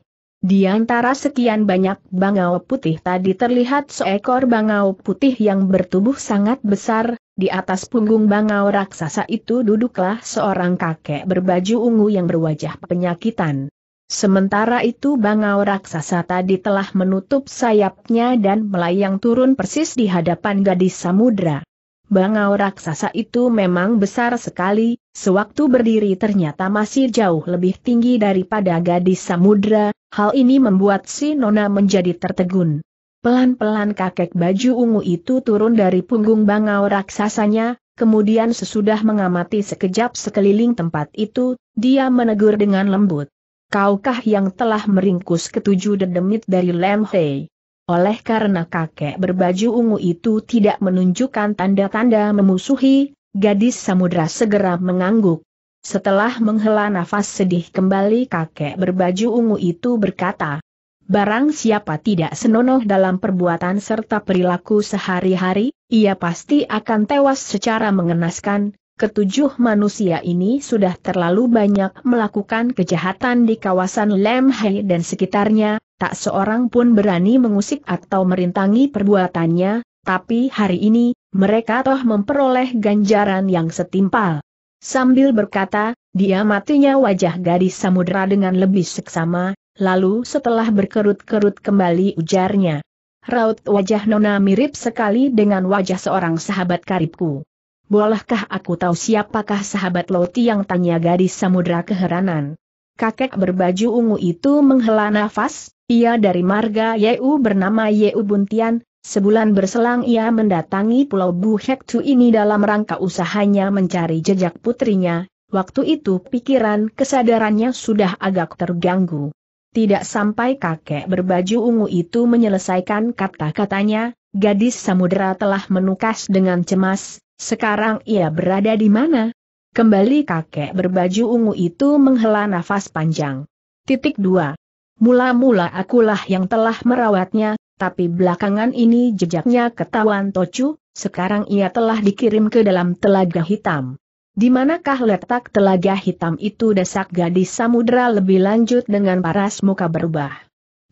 Di antara sekian banyak bangau putih tadi terlihat seekor bangau putih yang bertubuh sangat besar, di atas punggung bangau raksasa itu duduklah seorang kakek berbaju ungu yang berwajah penyakitan. Sementara itu bangau raksasa tadi telah menutup sayapnya dan melayang turun persis di hadapan gadis samudra. Bangau raksasa itu memang besar sekali, sewaktu berdiri ternyata masih jauh lebih tinggi daripada gadis samudra, Hal ini membuat si Nona menjadi tertegun. Pelan-pelan kakek baju ungu itu turun dari punggung bangau raksasanya, kemudian sesudah mengamati sekejap sekeliling tempat itu, dia menegur dengan lembut. Kaukah yang telah meringkus ketujuh dedemit dari Lam Hei? Oleh karena kakek berbaju ungu itu tidak menunjukkan tanda-tanda memusuhi, gadis samudra segera mengangguk. Setelah menghela nafas sedih kembali kakek berbaju ungu itu berkata, Barang siapa tidak senonoh dalam perbuatan serta perilaku sehari-hari, ia pasti akan tewas secara mengenaskan. Ketujuh manusia ini sudah terlalu banyak melakukan kejahatan di kawasan Lemhai dan sekitarnya, tak seorang pun berani mengusik atau merintangi perbuatannya, tapi hari ini, mereka toh memperoleh ganjaran yang setimpal. Sambil berkata, dia matinya wajah gadis samudera dengan lebih seksama, lalu setelah berkerut-kerut kembali ujarnya. Raut wajah Nona mirip sekali dengan wajah seorang sahabat karibku. Bolehkah aku tahu siapakah sahabat Loti yang tanya gadis samudera keheranan? Kakek berbaju ungu itu menghela nafas, ia dari marga Yeu bernama Yeu Buntian, Sebulan berselang ia mendatangi Pulau Buhektu ini dalam rangka usahanya mencari jejak putrinya, waktu itu pikiran kesadarannya sudah agak terganggu. Tidak sampai kakek berbaju ungu itu menyelesaikan kata-katanya, gadis samudera telah menukas dengan cemas, sekarang ia berada di mana? Kembali kakek berbaju ungu itu menghela nafas panjang. Titik 2. Mula-mula akulah yang telah merawatnya, tapi belakangan ini jejaknya ketahuan Tocu, sekarang ia telah dikirim ke dalam telaga hitam. Di manakah letak telaga hitam itu desak gadis samudra lebih lanjut dengan paras muka berubah.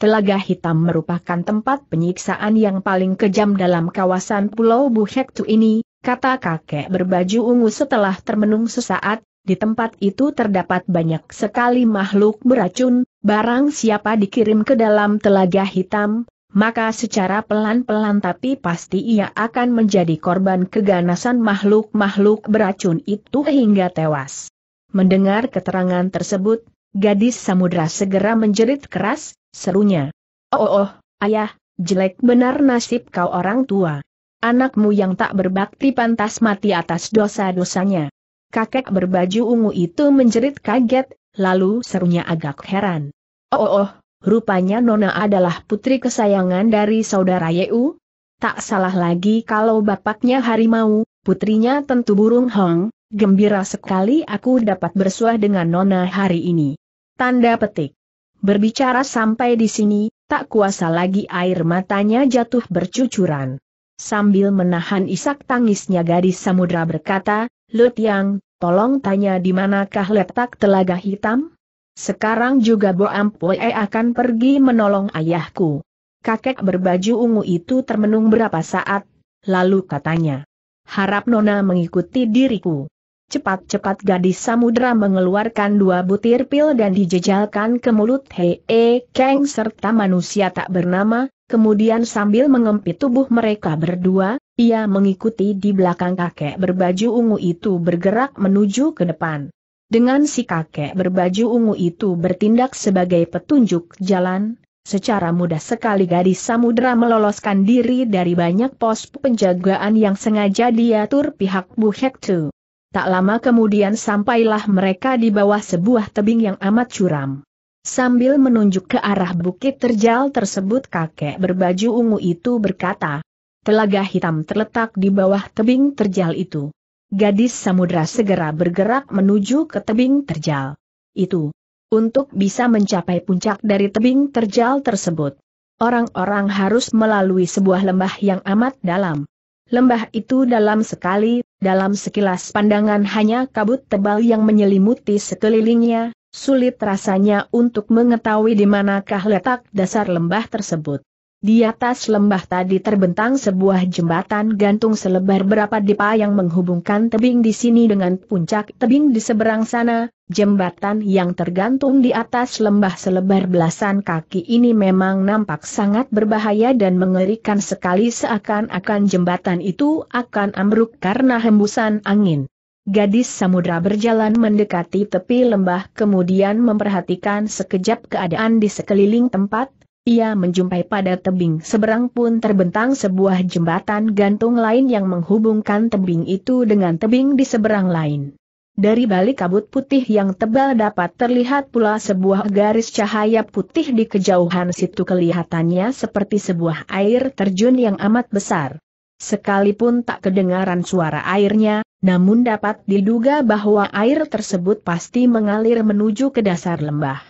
Telaga hitam merupakan tempat penyiksaan yang paling kejam dalam kawasan Pulau Buhektu ini, kata kakek berbaju ungu setelah termenung sesaat, di tempat itu terdapat banyak sekali makhluk beracun, barang siapa dikirim ke dalam telaga hitam, maka secara pelan-pelan tapi pasti ia akan menjadi korban keganasan makhluk-makhluk beracun itu hingga tewas. Mendengar keterangan tersebut, gadis samudra segera menjerit keras, serunya. Oh, oh, oh ayah, jelek benar nasib kau orang tua. Anakmu yang tak berbakti pantas mati atas dosa-dosanya. Kakek berbaju ungu itu menjerit kaget, lalu serunya agak heran. Oh, oh, oh rupanya Nona adalah putri kesayangan dari saudara Yeu? Tak salah lagi kalau bapaknya harimau, putrinya tentu burung hong, gembira sekali aku dapat bersuah dengan Nona hari ini. Tanda petik. Berbicara sampai di sini, tak kuasa lagi air matanya jatuh bercucuran. Sambil menahan isak tangisnya gadis samudra berkata, Lut Yang, tolong tanya di manakah letak telaga hitam? Sekarang juga Bo Ampue akan pergi menolong ayahku. Kakek berbaju ungu itu termenung berapa saat, lalu katanya. Harap Nona mengikuti diriku. Cepat-cepat gadis samudra mengeluarkan dua butir pil dan dijejalkan ke mulut Hei e Kang serta manusia tak bernama, kemudian sambil mengempit tubuh mereka berdua, ia mengikuti di belakang kakek berbaju ungu itu bergerak menuju ke depan. Dengan si kakek berbaju ungu itu bertindak sebagai petunjuk jalan, Secara mudah sekali gadis samudera meloloskan diri dari banyak pos penjagaan yang sengaja diatur pihak Bu Hektu. Tak lama kemudian sampailah mereka di bawah sebuah tebing yang amat curam. Sambil menunjuk ke arah bukit terjal tersebut kakek berbaju ungu itu berkata, Telaga hitam terletak di bawah tebing terjal itu. Gadis samudra segera bergerak menuju ke tebing terjal. Itu. Untuk bisa mencapai puncak dari tebing terjal tersebut. Orang-orang harus melalui sebuah lembah yang amat dalam. Lembah itu dalam sekali, dalam sekilas pandangan hanya kabut tebal yang menyelimuti sekelilingnya, sulit rasanya untuk mengetahui di manakah letak dasar lembah tersebut. Di atas lembah tadi terbentang sebuah jembatan gantung selebar berapa dipa yang menghubungkan tebing di sini dengan puncak tebing di seberang sana. Jembatan yang tergantung di atas lembah selebar belasan kaki ini memang nampak sangat berbahaya dan mengerikan sekali seakan-akan jembatan itu akan ambruk karena hembusan angin. Gadis samudra berjalan mendekati tepi lembah kemudian memperhatikan sekejap keadaan di sekeliling tempat, ia menjumpai pada tebing seberang pun terbentang sebuah jembatan gantung lain yang menghubungkan tebing itu dengan tebing di seberang lain. Dari balik kabut putih yang tebal dapat terlihat pula sebuah garis cahaya putih di kejauhan situ kelihatannya seperti sebuah air terjun yang amat besar. Sekalipun tak kedengaran suara airnya, namun dapat diduga bahwa air tersebut pasti mengalir menuju ke dasar lembah.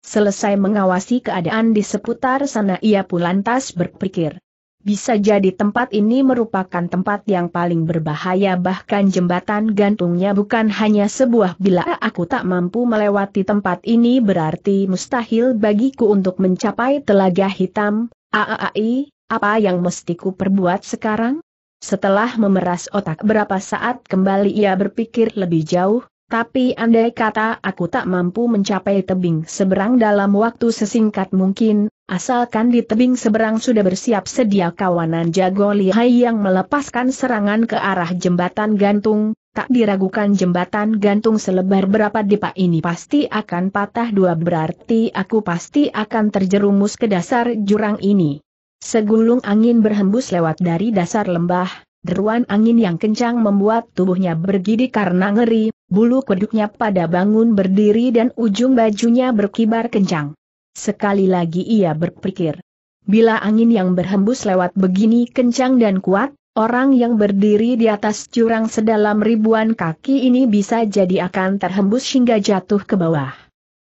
Selesai mengawasi keadaan di seputar sana ia pun lantas berpikir. Bisa jadi tempat ini merupakan tempat yang paling berbahaya bahkan jembatan gantungnya bukan hanya sebuah bila aku tak mampu melewati tempat ini berarti mustahil bagiku untuk mencapai telaga hitam, aai, apa yang mestiku perbuat sekarang? Setelah memeras otak berapa saat kembali ia berpikir lebih jauh, tapi andai kata aku tak mampu mencapai tebing seberang dalam waktu sesingkat mungkin, asalkan di tebing seberang sudah bersiap sedia kawanan jago lihai yang melepaskan serangan ke arah jembatan gantung, tak diragukan jembatan gantung selebar berapa depa ini pasti akan patah dua berarti aku pasti akan terjerumus ke dasar jurang ini. Segulung angin berhembus lewat dari dasar lembah, Deruan angin yang kencang membuat tubuhnya bergidi karena ngeri, bulu kuduknya pada bangun berdiri dan ujung bajunya berkibar kencang. Sekali lagi ia berpikir, bila angin yang berhembus lewat begini kencang dan kuat, Orang yang berdiri di atas jurang sedalam ribuan kaki ini bisa jadi akan terhembus hingga jatuh ke bawah.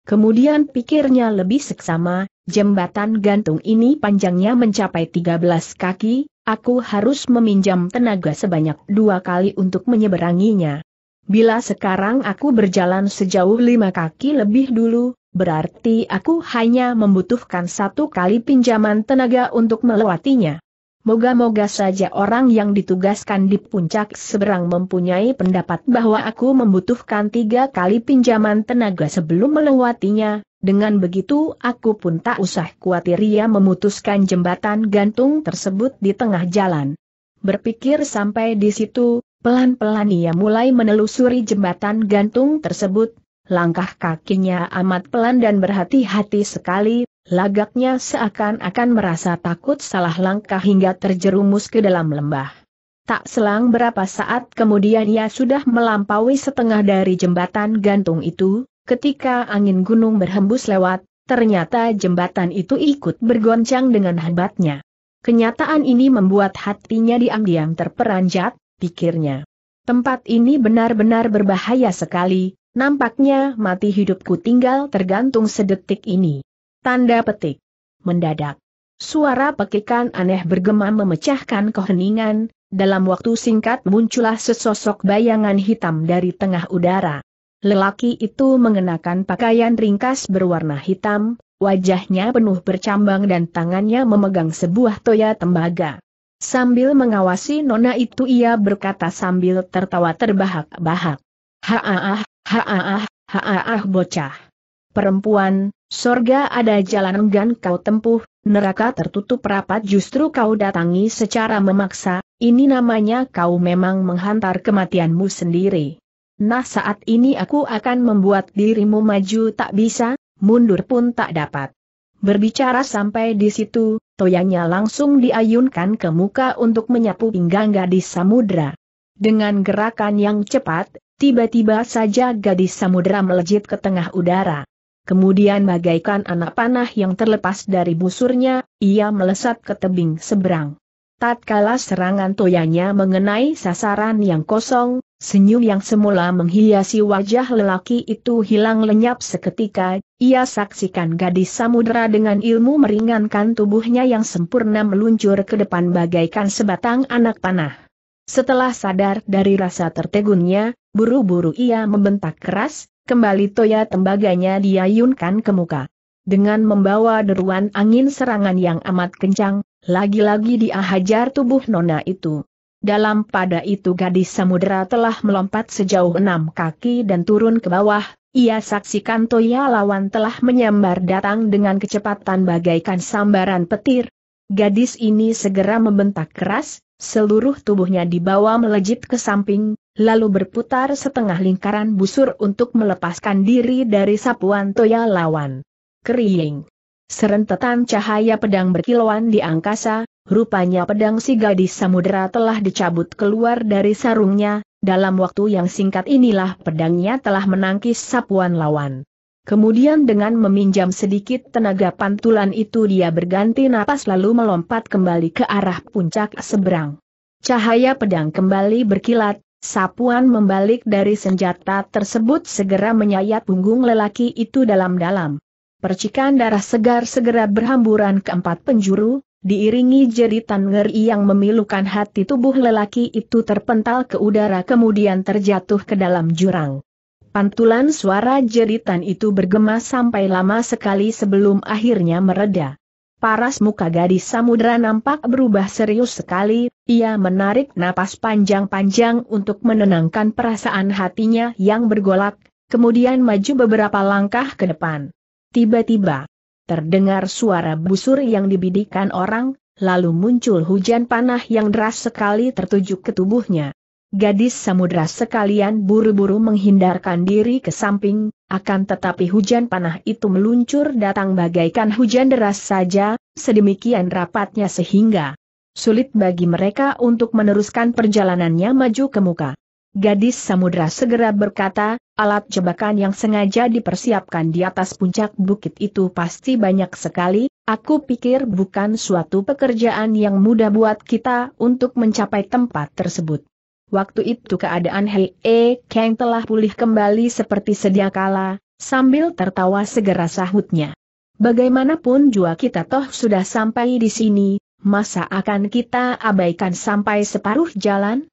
Kemudian pikirnya lebih seksama, jembatan gantung ini panjangnya mencapai 13 kaki, Aku harus meminjam tenaga sebanyak dua kali untuk menyeberanginya. Bila sekarang aku berjalan sejauh lima kaki lebih dulu, berarti aku hanya membutuhkan satu kali pinjaman tenaga untuk melewatinya. Moga-moga saja orang yang ditugaskan di puncak seberang mempunyai pendapat bahwa aku membutuhkan tiga kali pinjaman tenaga sebelum melewatinya, dengan begitu aku pun tak usah khawatir ia memutuskan jembatan gantung tersebut di tengah jalan. Berpikir sampai di situ, pelan-pelan ia mulai menelusuri jembatan gantung tersebut, langkah kakinya amat pelan dan berhati-hati sekali, Lagaknya seakan-akan merasa takut salah langkah hingga terjerumus ke dalam lembah. Tak selang berapa saat kemudian ia sudah melampaui setengah dari jembatan gantung itu, ketika angin gunung berhembus lewat, ternyata jembatan itu ikut bergoncang dengan hebatnya. Kenyataan ini membuat hatinya diam-diam terperanjat, pikirnya. Tempat ini benar-benar berbahaya sekali, nampaknya mati hidupku tinggal tergantung sedetik ini. Tanda petik. Mendadak. Suara pekikan aneh bergema memecahkan keheningan, dalam waktu singkat muncullah sesosok bayangan hitam dari tengah udara. Lelaki itu mengenakan pakaian ringkas berwarna hitam, wajahnya penuh bercambang dan tangannya memegang sebuah toya tembaga. Sambil mengawasi nona itu ia berkata sambil tertawa terbahak-bahak. Haaah, haaah, haaah, bocah. Perempuan, Sorga ada jalan enggan kau tempuh, neraka tertutup rapat justru kau datangi secara memaksa, ini namanya kau memang menghantar kematianmu sendiri. Nah saat ini aku akan membuat dirimu maju tak bisa, mundur pun tak dapat. Berbicara sampai di situ, toyanya langsung diayunkan ke muka untuk menyapu pinggang gadis samudra. Dengan gerakan yang cepat, tiba-tiba saja gadis samudra melejit ke tengah udara. Kemudian bagaikan anak panah yang terlepas dari busurnya, ia melesat ke tebing seberang. Tatkala serangan toyanya mengenai sasaran yang kosong, senyum yang semula menghiasi wajah lelaki itu hilang lenyap seketika, ia saksikan gadis samudera dengan ilmu meringankan tubuhnya yang sempurna meluncur ke depan bagaikan sebatang anak panah. Setelah sadar dari rasa tertegunnya, buru-buru ia membentak keras, Kembali toya tembaganya diayunkan ke muka. Dengan membawa deruan angin serangan yang amat kencang, lagi-lagi dia hajar tubuh nona itu. Dalam pada itu gadis samudera telah melompat sejauh enam kaki dan turun ke bawah, ia saksikan Toya lawan telah menyambar datang dengan kecepatan bagaikan sambaran petir. Gadis ini segera membentak keras, seluruh tubuhnya dibawa melejit ke samping, lalu berputar setengah lingkaran busur untuk melepaskan diri dari sapuan toya lawan. Kering. Serentetan cahaya pedang berkilauan di angkasa, rupanya pedang si gadis samudera telah dicabut keluar dari sarungnya, dalam waktu yang singkat inilah pedangnya telah menangkis sapuan lawan. Kemudian dengan meminjam sedikit tenaga pantulan itu dia berganti napas lalu melompat kembali ke arah puncak seberang. Cahaya pedang kembali berkilat, Sapuan membalik dari senjata tersebut segera menyayat punggung lelaki itu dalam-dalam. Percikan darah segar segera berhamburan ke empat penjuru, diiringi jeritan ngeri yang memilukan hati tubuh lelaki itu terpental ke udara kemudian terjatuh ke dalam jurang. Pantulan suara jeritan itu bergema sampai lama sekali sebelum akhirnya mereda. Paras muka gadis samudera nampak berubah serius sekali, ia menarik napas panjang-panjang untuk menenangkan perasaan hatinya yang bergolak, kemudian maju beberapa langkah ke depan. Tiba-tiba, terdengar suara busur yang dibidikan orang, lalu muncul hujan panah yang deras sekali tertuju ke tubuhnya. Gadis samudra sekalian buru-buru menghindarkan diri ke samping, akan tetapi hujan panah itu meluncur datang bagaikan hujan deras saja, sedemikian rapatnya sehingga sulit bagi mereka untuk meneruskan perjalanannya maju ke muka. Gadis samudra segera berkata, alat jebakan yang sengaja dipersiapkan di atas puncak bukit itu pasti banyak sekali, aku pikir bukan suatu pekerjaan yang mudah buat kita untuk mencapai tempat tersebut. Waktu itu keadaan Hei e Kang telah pulih kembali seperti sedia kala, sambil tertawa segera sahutnya. Bagaimanapun jua kita toh sudah sampai di sini, masa akan kita abaikan sampai separuh jalan?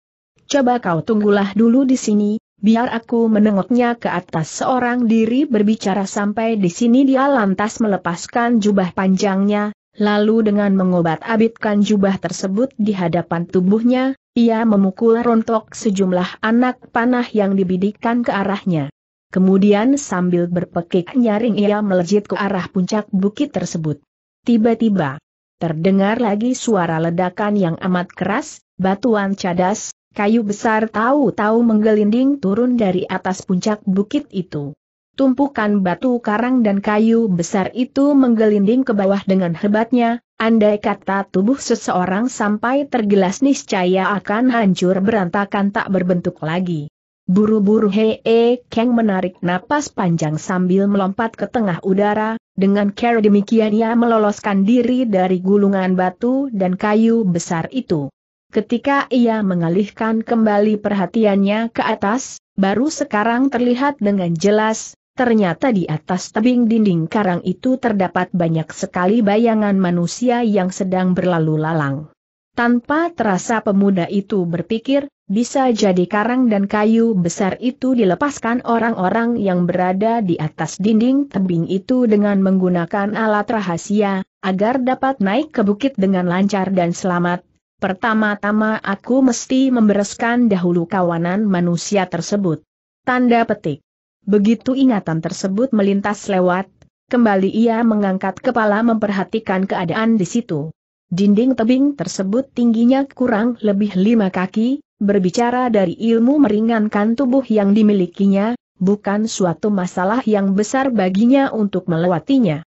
Coba kau tunggulah dulu di sini, biar aku menengoknya ke atas seorang diri berbicara sampai di sini dia lantas melepaskan jubah panjangnya, lalu dengan mengobat-abitkan jubah tersebut di hadapan tubuhnya, ia memukul rontok sejumlah anak panah yang dibidikkan ke arahnya. Kemudian sambil berpekik nyaring ia melejit ke arah puncak bukit tersebut. Tiba-tiba, terdengar lagi suara ledakan yang amat keras, batuan cadas, kayu besar tahu-tahu menggelinding turun dari atas puncak bukit itu. Tumpukan batu karang dan kayu besar itu menggelinding ke bawah dengan hebatnya, Andai kata tubuh seseorang sampai tergelas niscaya akan hancur berantakan tak berbentuk lagi. Buru-buru Hee Kang menarik napas panjang sambil melompat ke tengah udara, dengan cara demikian ia meloloskan diri dari gulungan batu dan kayu besar itu. Ketika ia mengalihkan kembali perhatiannya ke atas, baru sekarang terlihat dengan jelas, Ternyata di atas tebing dinding karang itu terdapat banyak sekali bayangan manusia yang sedang berlalu lalang. Tanpa terasa pemuda itu berpikir, bisa jadi karang dan kayu besar itu dilepaskan orang-orang yang berada di atas dinding tebing itu dengan menggunakan alat rahasia, agar dapat naik ke bukit dengan lancar dan selamat. Pertama-tama aku mesti membereskan dahulu kawanan manusia tersebut. Tanda petik. Begitu ingatan tersebut melintas lewat, kembali ia mengangkat kepala memperhatikan keadaan di situ. Dinding tebing tersebut tingginya kurang lebih lima kaki, berbicara dari ilmu meringankan tubuh yang dimilikinya, bukan suatu masalah yang besar baginya untuk melewatinya.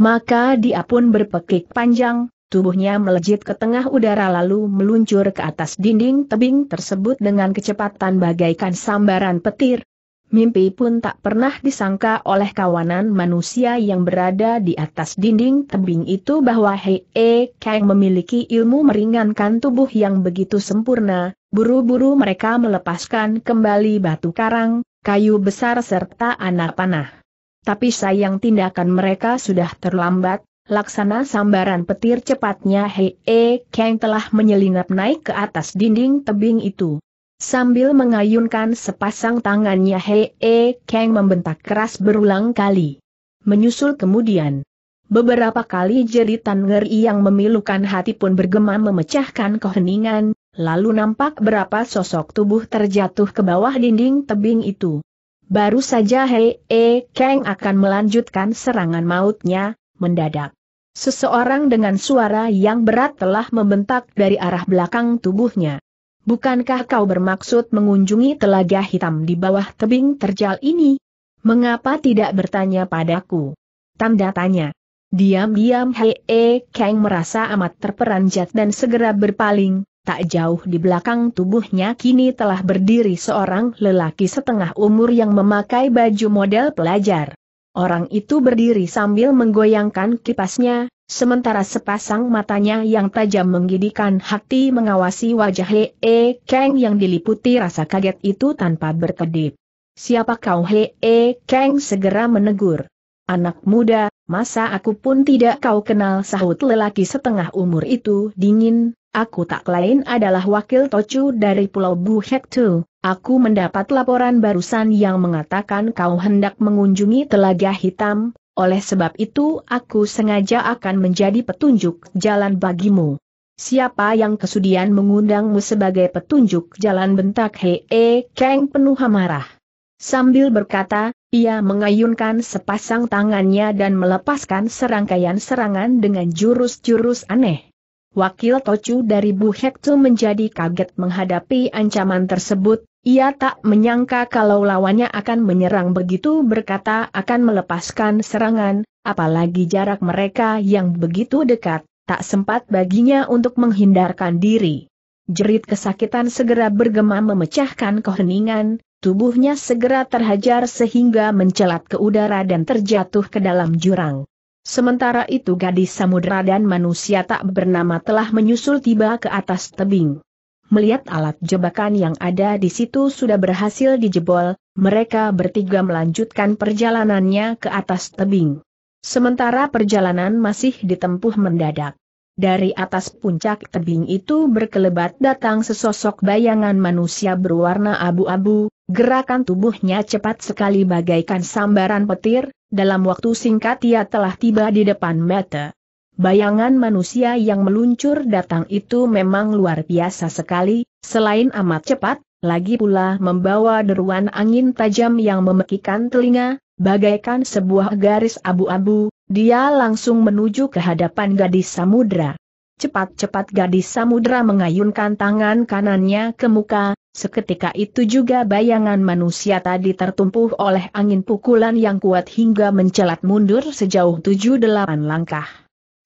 Maka dia pun berpekik panjang, tubuhnya melejit ke tengah udara lalu meluncur ke atas dinding tebing tersebut dengan kecepatan bagaikan sambaran petir, mimpi pun tak pernah disangka oleh kawanan manusia yang berada di atas dinding tebing itu bahwa Hei e Kang memiliki ilmu meringankan tubuh yang begitu sempurna, buru-buru mereka melepaskan kembali batu karang, kayu besar serta anak panah. Tapi sayang tindakan mereka sudah terlambat, laksana sambaran petir cepatnya Hei e Kang telah menyelinap naik ke atas dinding tebing itu. Sambil mengayunkan sepasang tangannya Hei e Kang membentak keras berulang kali. Menyusul kemudian. Beberapa kali jeritan ngeri yang memilukan hati pun bergema memecahkan keheningan, lalu nampak berapa sosok tubuh terjatuh ke bawah dinding tebing itu. Baru saja Hei e Kang akan melanjutkan serangan mautnya, mendadak. Seseorang dengan suara yang berat telah membentak dari arah belakang tubuhnya bukankah kau bermaksud mengunjungi telaga hitam di bawah tebing terjal ini? Mengapa tidak bertanya padaku? Tanda tanya. Diam-diam Hei e Kang merasa amat terperanjat dan segera berpaling, tak jauh di belakang tubuhnya kini telah berdiri seorang lelaki setengah umur yang memakai baju model pelajar. Orang itu berdiri sambil menggoyangkan kipasnya, Sementara sepasang matanya yang tajam menggidikan hati mengawasi wajah Hee Kang yang diliputi rasa kaget itu tanpa berkedip. Siapa kau Hee Kang segera menegur. Anak muda, masa aku pun tidak kau kenal sahut lelaki setengah umur itu dingin, aku tak lain adalah wakil Tocu dari Pulau Buhektu. Aku mendapat laporan barusan yang mengatakan kau hendak mengunjungi Telaga Hitam, oleh sebab itu aku sengaja akan menjadi petunjuk jalan bagimu. Siapa yang kesudian mengundangmu sebagai petunjuk jalan bentak Hee keng penuh amarah. Sambil berkata, ia mengayunkan sepasang tangannya dan melepaskan serangkaian serangan dengan jurus-jurus aneh. Wakil Tocu dari Bu Hektu menjadi kaget menghadapi ancaman tersebut, ia tak menyangka kalau lawannya akan menyerang begitu berkata akan melepaskan serangan, apalagi jarak mereka yang begitu dekat, tak sempat baginya untuk menghindarkan diri. Jerit kesakitan segera bergema memecahkan keheningan, tubuhnya segera terhajar sehingga mencelat ke udara dan terjatuh ke dalam jurang. Sementara itu gadis samudera dan manusia tak bernama telah menyusul tiba ke atas tebing. Melihat alat jebakan yang ada di situ sudah berhasil dijebol, mereka bertiga melanjutkan perjalanannya ke atas tebing. Sementara perjalanan masih ditempuh mendadak. Dari atas puncak tebing itu berkelebat datang sesosok bayangan manusia berwarna abu-abu, gerakan tubuhnya cepat sekali bagaikan sambaran petir, dalam waktu singkat ia telah tiba di depan mata. Bayangan manusia yang meluncur datang itu memang luar biasa sekali, selain amat cepat, lagi pula membawa deruan angin tajam yang memekikan telinga, bagaikan sebuah garis abu-abu, dia langsung menuju ke hadapan gadis samudra. Cepat-cepat gadis samudra mengayunkan tangan kanannya ke muka, Seketika itu juga bayangan manusia tadi tertumpuh oleh angin pukulan yang kuat hingga mencelat mundur sejauh tujuh delapan langkah.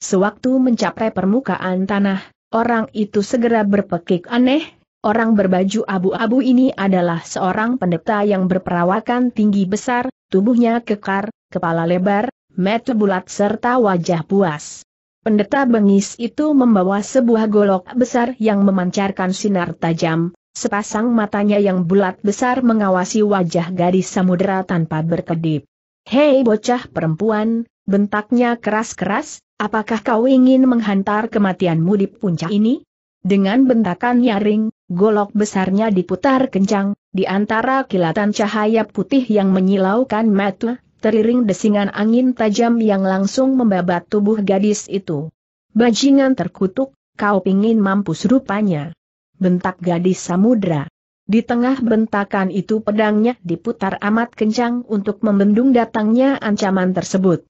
Sewaktu mencapai permukaan tanah, orang itu segera berpekik aneh, orang berbaju abu-abu ini adalah seorang pendeta yang berperawakan tinggi besar, tubuhnya kekar, kepala lebar, mata bulat serta wajah puas. Pendeta bengis itu membawa sebuah golok besar yang memancarkan sinar tajam, Sepasang matanya yang bulat besar mengawasi wajah gadis samudera tanpa berkedip. Hei bocah perempuan, bentaknya keras-keras, apakah kau ingin menghantar kematianmu di puncak ini? Dengan bentakan nyaring, golok besarnya diputar kencang, di antara kilatan cahaya putih yang menyilaukan mata, teriring desingan angin tajam yang langsung membabat tubuh gadis itu. Bajingan terkutuk, kau pingin mampus rupanya bentak gadis samudra. Di tengah bentakan itu pedangnya diputar amat kencang untuk membendung datangnya ancaman tersebut.